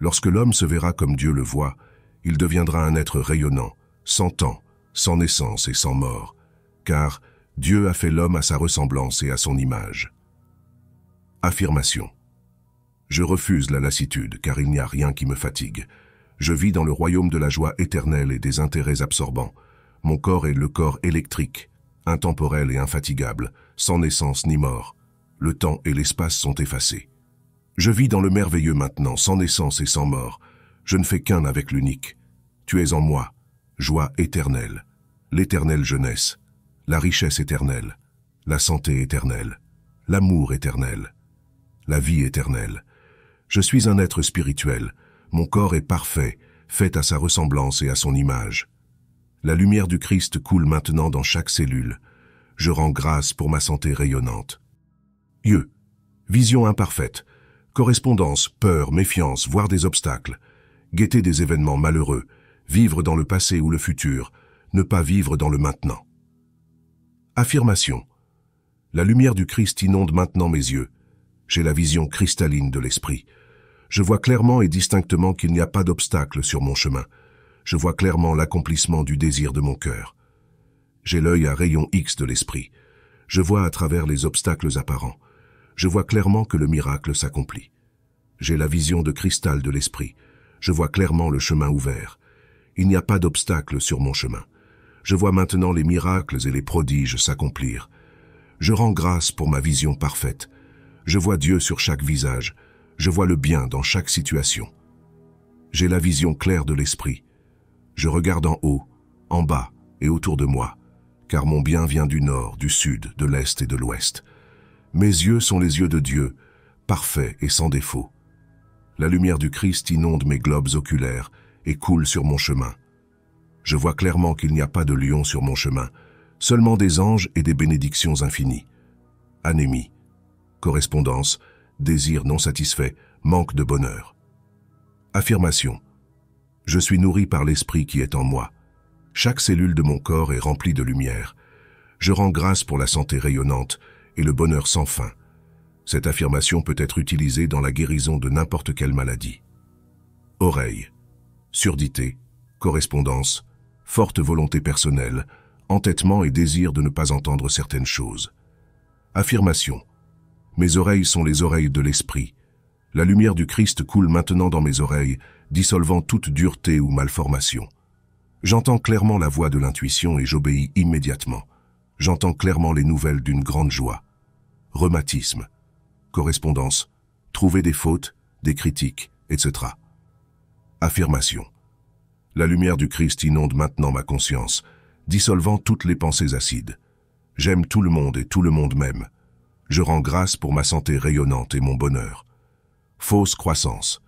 Lorsque l'homme se verra comme Dieu le voit, il deviendra un être rayonnant, sans temps, sans naissance et sans mort, car Dieu a fait l'homme à sa ressemblance et à son image. Affirmation. Je refuse la lassitude, car il n'y a rien qui me fatigue. Je vis dans le royaume de la joie éternelle et des intérêts absorbants. Mon corps est le corps électrique, intemporel et infatigable, sans naissance ni mort. Le temps et l'espace sont effacés. Je vis dans le merveilleux maintenant, sans naissance et sans mort. Je ne fais qu'un avec l'unique. Tu es en moi, joie éternelle, l'éternelle jeunesse, la richesse éternelle, la santé éternelle, l'amour éternel, la vie éternelle. Je suis un être spirituel, mon corps est parfait, fait à sa ressemblance et à son image. La lumière du Christ coule maintenant dans chaque cellule. Je rends grâce pour ma santé rayonnante. Yeux, vision imparfaite, correspondance, peur, méfiance, voire des obstacles, guetter des événements malheureux, vivre dans le passé ou le futur, ne pas vivre dans le maintenant. Affirmation. La lumière du Christ inonde maintenant mes yeux. J'ai la vision cristalline de l'esprit. Je vois clairement et distinctement qu'il n'y a pas d'obstacle sur mon chemin. Je vois clairement l'accomplissement du désir de mon cœur. J'ai l'œil à rayon X de l'esprit. Je vois à travers les obstacles apparents. Je vois clairement que le miracle s'accomplit. J'ai la vision de cristal de l'esprit. Je vois clairement le chemin ouvert. Il n'y a pas d'obstacle sur mon chemin. Je vois maintenant les miracles et les prodiges s'accomplir. Je rends grâce pour ma vision parfaite. Je vois Dieu sur chaque visage. Je vois le bien dans chaque situation. J'ai la vision claire de l'esprit. Je regarde en haut, en bas et autour de moi, car mon bien vient du nord, du sud, de l'est et de l'ouest. Mes yeux sont les yeux de Dieu, parfaits et sans défaut. La lumière du Christ inonde mes globes oculaires et coule sur mon chemin. Je vois clairement qu'il n'y a pas de lion sur mon chemin, seulement des anges et des bénédictions infinies. Anémie, correspondance, désir non satisfait, manque de bonheur. Affirmation. Je suis nourri par l'esprit qui est en moi. Chaque cellule de mon corps est remplie de lumière. Je rends grâce pour la santé rayonnante et le bonheur sans fin. Cette affirmation peut être utilisée dans la guérison de n'importe quelle maladie. Oreille, surdité, correspondance, forte volonté personnelle, entêtement et désir de ne pas entendre certaines choses. Affirmation. Mes oreilles sont les oreilles de l'esprit. La lumière du Christ coule maintenant dans mes oreilles, dissolvant toute dureté ou malformation. J'entends clairement la voix de l'intuition et j'obéis immédiatement. J'entends clairement les nouvelles d'une grande joie. Rhumatisme correspondance, trouver des fautes, des critiques, etc. Affirmation. La lumière du Christ inonde maintenant ma conscience, dissolvant toutes les pensées acides. J'aime tout le monde et tout le monde m'aime. Je rends grâce pour ma santé rayonnante et mon bonheur. Fausse croissance.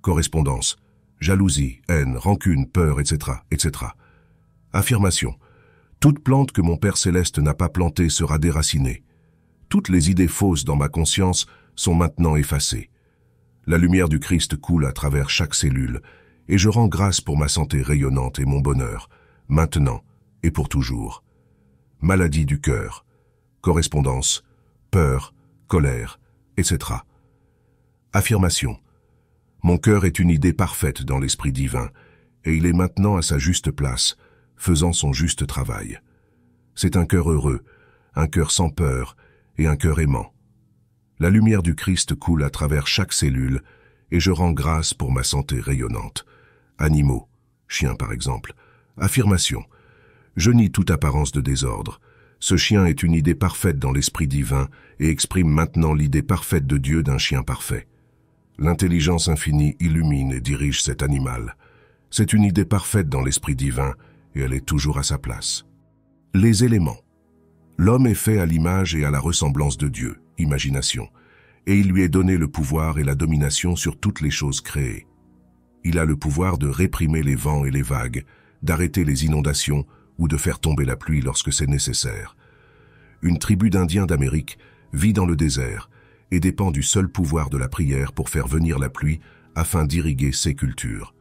Correspondance. Jalousie, haine, rancune, peur, etc., etc. Affirmation. Toute plante que mon Père Céleste n'a pas plantée sera déracinée, toutes les idées fausses dans ma conscience sont maintenant effacées. La lumière du Christ coule à travers chaque cellule, et je rends grâce pour ma santé rayonnante et mon bonheur, maintenant et pour toujours. Maladie du cœur, correspondance, peur, colère, etc. Affirmation. Mon cœur est une idée parfaite dans l'Esprit divin, et il est maintenant à sa juste place, faisant son juste travail. C'est un cœur heureux, un cœur sans peur, et un cœur aimant. La lumière du Christ coule à travers chaque cellule et je rends grâce pour ma santé rayonnante. Animaux, chiens par exemple. Affirmation. Je nie toute apparence de désordre. Ce chien est une idée parfaite dans l'esprit divin et exprime maintenant l'idée parfaite de Dieu d'un chien parfait. L'intelligence infinie illumine et dirige cet animal. C'est une idée parfaite dans l'esprit divin et elle est toujours à sa place. Les éléments. L'homme est fait à l'image et à la ressemblance de Dieu, imagination, et il lui est donné le pouvoir et la domination sur toutes les choses créées. Il a le pouvoir de réprimer les vents et les vagues, d'arrêter les inondations ou de faire tomber la pluie lorsque c'est nécessaire. Une tribu d'Indiens d'Amérique vit dans le désert et dépend du seul pouvoir de la prière pour faire venir la pluie afin d'irriguer ses cultures.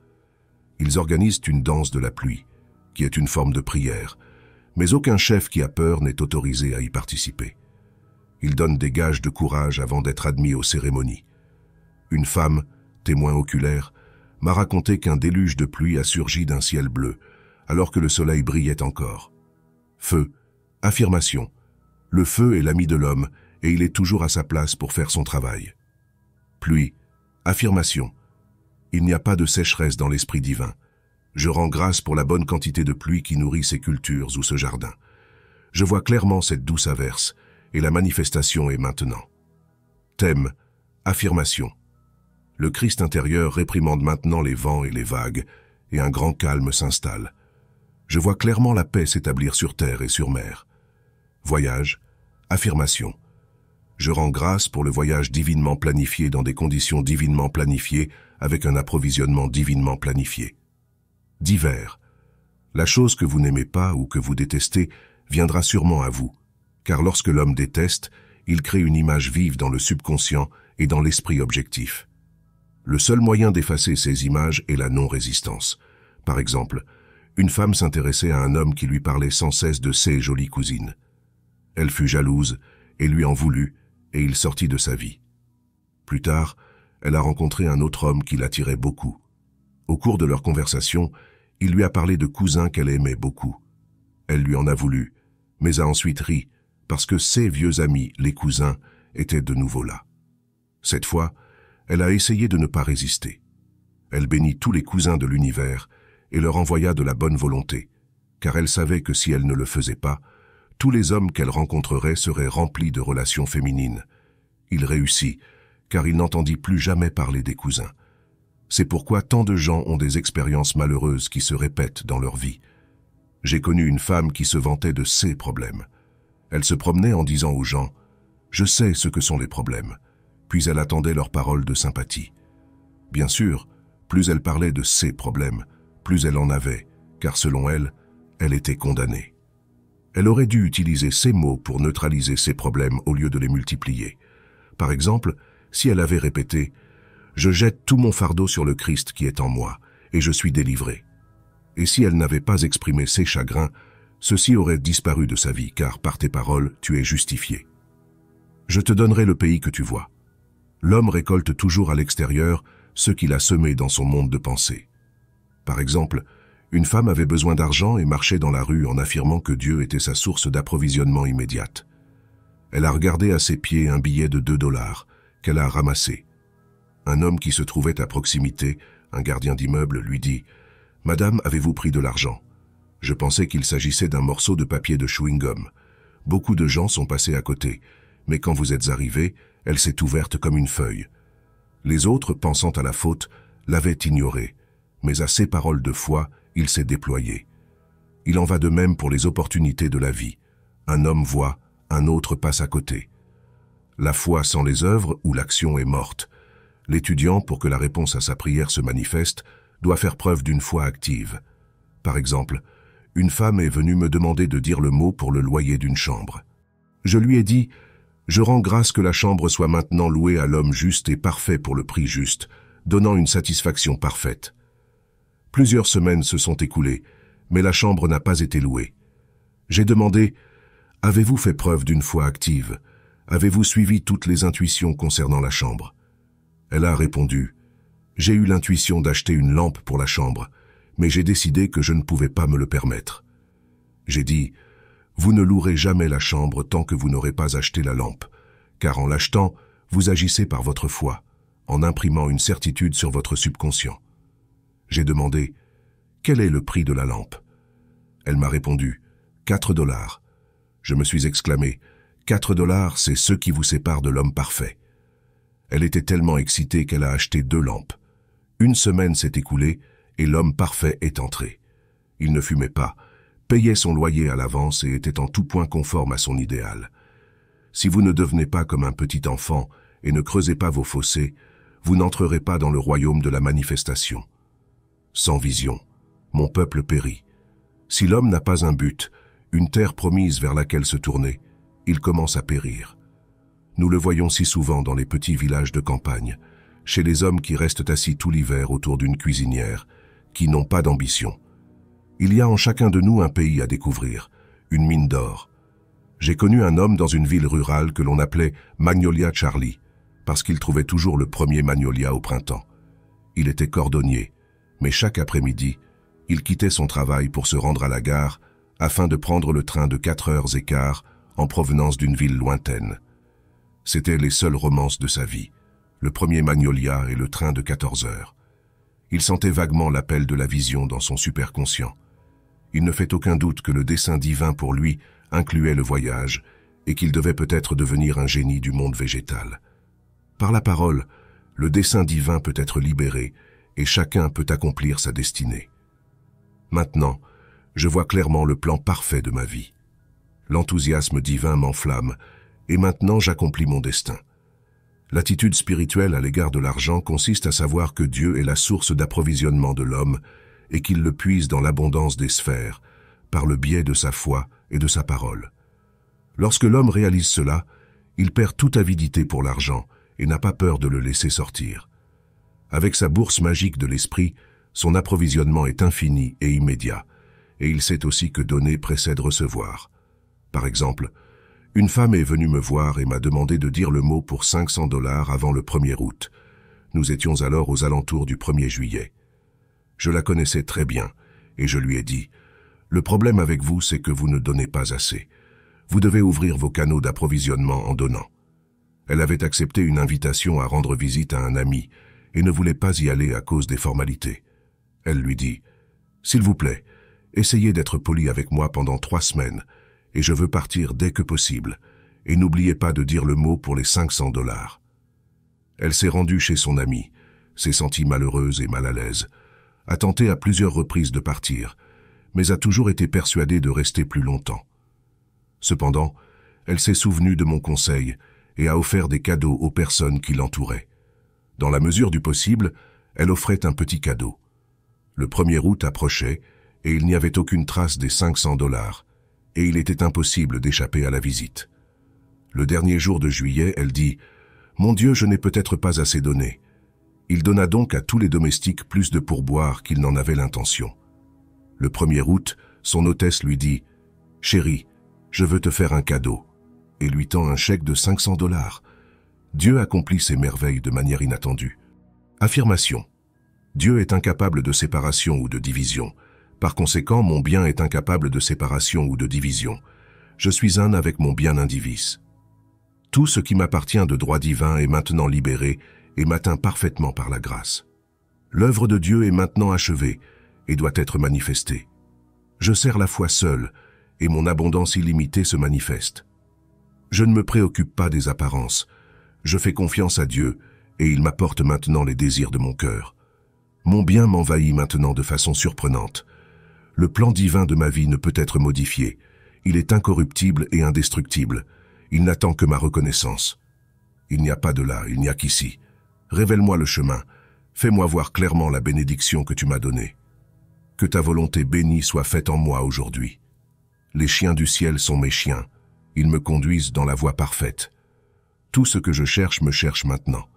Ils organisent une danse de la pluie, qui est une forme de prière, mais aucun chef qui a peur n'est autorisé à y participer. Il donne des gages de courage avant d'être admis aux cérémonies. Une femme, témoin oculaire, m'a raconté qu'un déluge de pluie a surgi d'un ciel bleu, alors que le soleil brillait encore. Feu, affirmation. Le feu est l'ami de l'homme et il est toujours à sa place pour faire son travail. Pluie, affirmation. Il n'y a pas de sécheresse dans l'esprit divin. Je rends grâce pour la bonne quantité de pluie qui nourrit ces cultures ou ce jardin. Je vois clairement cette douce averse, et la manifestation est maintenant. Thème, affirmation. Le Christ intérieur réprimande maintenant les vents et les vagues, et un grand calme s'installe. Je vois clairement la paix s'établir sur terre et sur mer. Voyage, affirmation. Je rends grâce pour le voyage divinement planifié dans des conditions divinement planifiées avec un approvisionnement divinement planifié divers. La chose que vous n'aimez pas ou que vous détestez viendra sûrement à vous, car lorsque l'homme déteste, il crée une image vive dans le subconscient et dans l'esprit objectif. Le seul moyen d'effacer ces images est la non-résistance. Par exemple, une femme s'intéressait à un homme qui lui parlait sans cesse de ses jolies cousines. Elle fut jalouse et lui en voulut, et il sortit de sa vie. Plus tard, elle a rencontré un autre homme qui l'attirait beaucoup. Au cours de leur conversation, il lui a parlé de cousins qu'elle aimait beaucoup. Elle lui en a voulu, mais a ensuite ri, parce que ses vieux amis, les cousins, étaient de nouveau là. Cette fois, elle a essayé de ne pas résister. Elle bénit tous les cousins de l'univers et leur envoya de la bonne volonté, car elle savait que si elle ne le faisait pas, tous les hommes qu'elle rencontrerait seraient remplis de relations féminines. Il réussit, car il n'entendit plus jamais parler des cousins. C'est pourquoi tant de gens ont des expériences malheureuses qui se répètent dans leur vie. J'ai connu une femme qui se vantait de ses problèmes. Elle se promenait en disant aux gens « Je sais ce que sont les problèmes », puis elle attendait leurs paroles de sympathie. Bien sûr, plus elle parlait de ses problèmes, plus elle en avait, car selon elle, elle était condamnée. Elle aurait dû utiliser ces mots pour neutraliser ses problèmes au lieu de les multiplier. Par exemple, si elle avait répété je jette tout mon fardeau sur le Christ qui est en moi, et je suis délivré. Et si elle n'avait pas exprimé ses chagrins, ceci aurait disparu de sa vie, car par tes paroles, tu es justifié. Je te donnerai le pays que tu vois. L'homme récolte toujours à l'extérieur ce qu'il a semé dans son monde de pensée. Par exemple, une femme avait besoin d'argent et marchait dans la rue en affirmant que Dieu était sa source d'approvisionnement immédiate. Elle a regardé à ses pieds un billet de 2 dollars qu'elle a ramassé un homme qui se trouvait à proximité, un gardien d'immeuble, lui dit « Madame, avez-vous pris de l'argent ?» Je pensais qu'il s'agissait d'un morceau de papier de chewing-gum. Beaucoup de gens sont passés à côté, mais quand vous êtes arrivé, elle s'est ouverte comme une feuille. Les autres, pensant à la faute, l'avaient ignorée, mais à ces paroles de foi, il s'est déployé. Il en va de même pour les opportunités de la vie. Un homme voit, un autre passe à côté. La foi sans les œuvres ou l'action est morte l'étudiant, pour que la réponse à sa prière se manifeste, doit faire preuve d'une foi active. Par exemple, une femme est venue me demander de dire le mot pour le loyer d'une chambre. Je lui ai dit « Je rends grâce que la chambre soit maintenant louée à l'homme juste et parfait pour le prix juste, donnant une satisfaction parfaite. » Plusieurs semaines se sont écoulées, mais la chambre n'a pas été louée. J'ai demandé « Avez-vous fait preuve d'une foi active Avez-vous suivi toutes les intuitions concernant la chambre ?» Elle a répondu « J'ai eu l'intuition d'acheter une lampe pour la chambre, mais j'ai décidé que je ne pouvais pas me le permettre. » J'ai dit « Vous ne louerez jamais la chambre tant que vous n'aurez pas acheté la lampe, car en l'achetant, vous agissez par votre foi, en imprimant une certitude sur votre subconscient. » J'ai demandé « Quel est le prix de la lampe ?» Elle m'a répondu « 4 dollars. » Je me suis exclamé « 4 dollars, c'est ce qui vous sépare de l'homme parfait. Elle était tellement excitée qu'elle a acheté deux lampes. Une semaine s'est écoulée et l'homme parfait est entré. Il ne fumait pas, payait son loyer à l'avance et était en tout point conforme à son idéal. Si vous ne devenez pas comme un petit enfant et ne creusez pas vos fossés, vous n'entrerez pas dans le royaume de la manifestation. Sans vision, mon peuple périt. Si l'homme n'a pas un but, une terre promise vers laquelle se tourner, il commence à périr. Nous le voyons si souvent dans les petits villages de campagne, chez les hommes qui restent assis tout l'hiver autour d'une cuisinière, qui n'ont pas d'ambition. Il y a en chacun de nous un pays à découvrir, une mine d'or. J'ai connu un homme dans une ville rurale que l'on appelait Magnolia Charlie, parce qu'il trouvait toujours le premier magnolia au printemps. Il était cordonnier, mais chaque après-midi, il quittait son travail pour se rendre à la gare afin de prendre le train de quatre heures et quart en provenance d'une ville lointaine. C'était les seules romances de sa vie, le premier Magnolia et le train de 14 heures. Il sentait vaguement l'appel de la vision dans son superconscient. Il ne fait aucun doute que le dessin divin pour lui incluait le voyage et qu'il devait peut-être devenir un génie du monde végétal. Par la parole, le dessin divin peut être libéré et chacun peut accomplir sa destinée. Maintenant, je vois clairement le plan parfait de ma vie. L'enthousiasme divin m'enflamme et maintenant j'accomplis mon destin. L'attitude spirituelle à l'égard de l'argent consiste à savoir que Dieu est la source d'approvisionnement de l'homme et qu'il le puise dans l'abondance des sphères, par le biais de sa foi et de sa parole. Lorsque l'homme réalise cela, il perd toute avidité pour l'argent et n'a pas peur de le laisser sortir. Avec sa bourse magique de l'esprit, son approvisionnement est infini et immédiat, et il sait aussi que donner précède recevoir. Par exemple, une femme est venue me voir et m'a demandé de dire le mot pour 500 dollars avant le 1er août. Nous étions alors aux alentours du 1er juillet. Je la connaissais très bien, et je lui ai dit, « Le problème avec vous, c'est que vous ne donnez pas assez. Vous devez ouvrir vos canaux d'approvisionnement en donnant. » Elle avait accepté une invitation à rendre visite à un ami et ne voulait pas y aller à cause des formalités. Elle lui dit, « S'il vous plaît, essayez d'être poli avec moi pendant trois semaines et je veux partir dès que possible, et n'oubliez pas de dire le mot pour les 500 dollars. Elle s'est rendue chez son amie, s'est sentie malheureuse et mal à l'aise, a tenté à plusieurs reprises de partir, mais a toujours été persuadée de rester plus longtemps. Cependant, elle s'est souvenue de mon conseil et a offert des cadeaux aux personnes qui l'entouraient. Dans la mesure du possible, elle offrait un petit cadeau. Le 1er août approchait et il n'y avait aucune trace des 500 dollars, et il était impossible d'échapper à la visite. Le dernier jour de juillet, elle dit « Mon Dieu, je n'ai peut-être pas assez donné ». Il donna donc à tous les domestiques plus de pourboire qu'il n'en avait l'intention. Le 1er août, son hôtesse lui dit « Chérie, je veux te faire un cadeau » et lui tend un chèque de 500 dollars. Dieu accomplit ses merveilles de manière inattendue. Affirmation. Dieu est incapable de séparation ou de division. Par conséquent, mon bien est incapable de séparation ou de division. Je suis un avec mon bien indivis. Tout ce qui m'appartient de droit divin est maintenant libéré et m'atteint parfaitement par la grâce. L'œuvre de Dieu est maintenant achevée et doit être manifestée. Je sers la foi seule et mon abondance illimitée se manifeste. Je ne me préoccupe pas des apparences. Je fais confiance à Dieu et il m'apporte maintenant les désirs de mon cœur. Mon bien m'envahit maintenant de façon surprenante le plan divin de ma vie ne peut être modifié. Il est incorruptible et indestructible. Il n'attend que ma reconnaissance. Il n'y a pas de là, il n'y a qu'ici. Révèle-moi le chemin. Fais-moi voir clairement la bénédiction que tu m'as donnée. Que ta volonté bénie soit faite en moi aujourd'hui. Les chiens du ciel sont mes chiens. Ils me conduisent dans la voie parfaite. Tout ce que je cherche me cherche maintenant.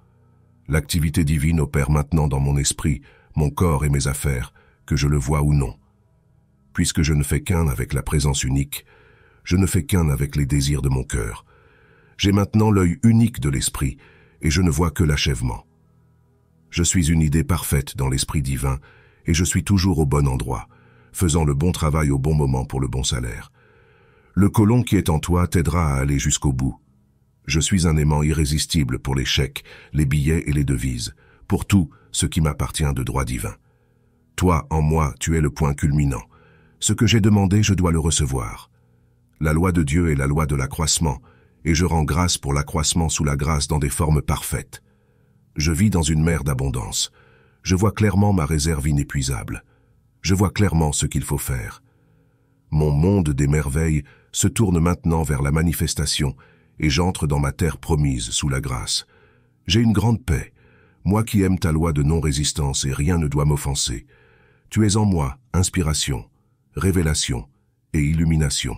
L'activité divine opère maintenant dans mon esprit, mon corps et mes affaires, que je le vois ou non puisque je ne fais qu'un avec la présence unique, je ne fais qu'un avec les désirs de mon cœur. J'ai maintenant l'œil unique de l'esprit, et je ne vois que l'achèvement. Je suis une idée parfaite dans l'esprit divin, et je suis toujours au bon endroit, faisant le bon travail au bon moment pour le bon salaire. Le colon qui est en toi t'aidera à aller jusqu'au bout. Je suis un aimant irrésistible pour les chèques, les billets et les devises, pour tout ce qui m'appartient de droit divin. Toi, en moi, tu es le point culminant, ce que j'ai demandé, je dois le recevoir. La loi de Dieu est la loi de l'accroissement, et je rends grâce pour l'accroissement sous la grâce dans des formes parfaites. Je vis dans une mer d'abondance. Je vois clairement ma réserve inépuisable. Je vois clairement ce qu'il faut faire. Mon monde des merveilles se tourne maintenant vers la manifestation, et j'entre dans ma terre promise sous la grâce. J'ai une grande paix, moi qui aime ta loi de non-résistance et rien ne doit m'offenser. Tu es en moi, inspiration, révélation et illumination.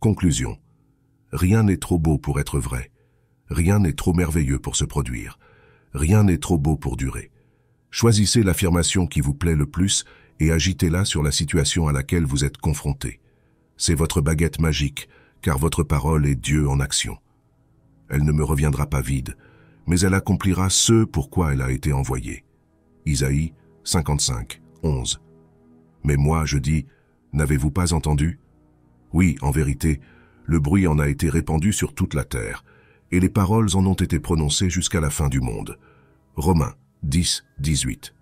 Conclusion. Rien n'est trop beau pour être vrai. Rien n'est trop merveilleux pour se produire. Rien n'est trop beau pour durer. Choisissez l'affirmation qui vous plaît le plus et agitez-la sur la situation à laquelle vous êtes confronté. C'est votre baguette magique, car votre parole est Dieu en action. Elle ne me reviendra pas vide, mais elle accomplira ce pourquoi elle a été envoyée. Isaïe 55, 11. Mais moi, je dis, N'avez-vous pas entendu Oui, en vérité, le bruit en a été répandu sur toute la terre, et les paroles en ont été prononcées jusqu'à la fin du monde. Romains 10, 18.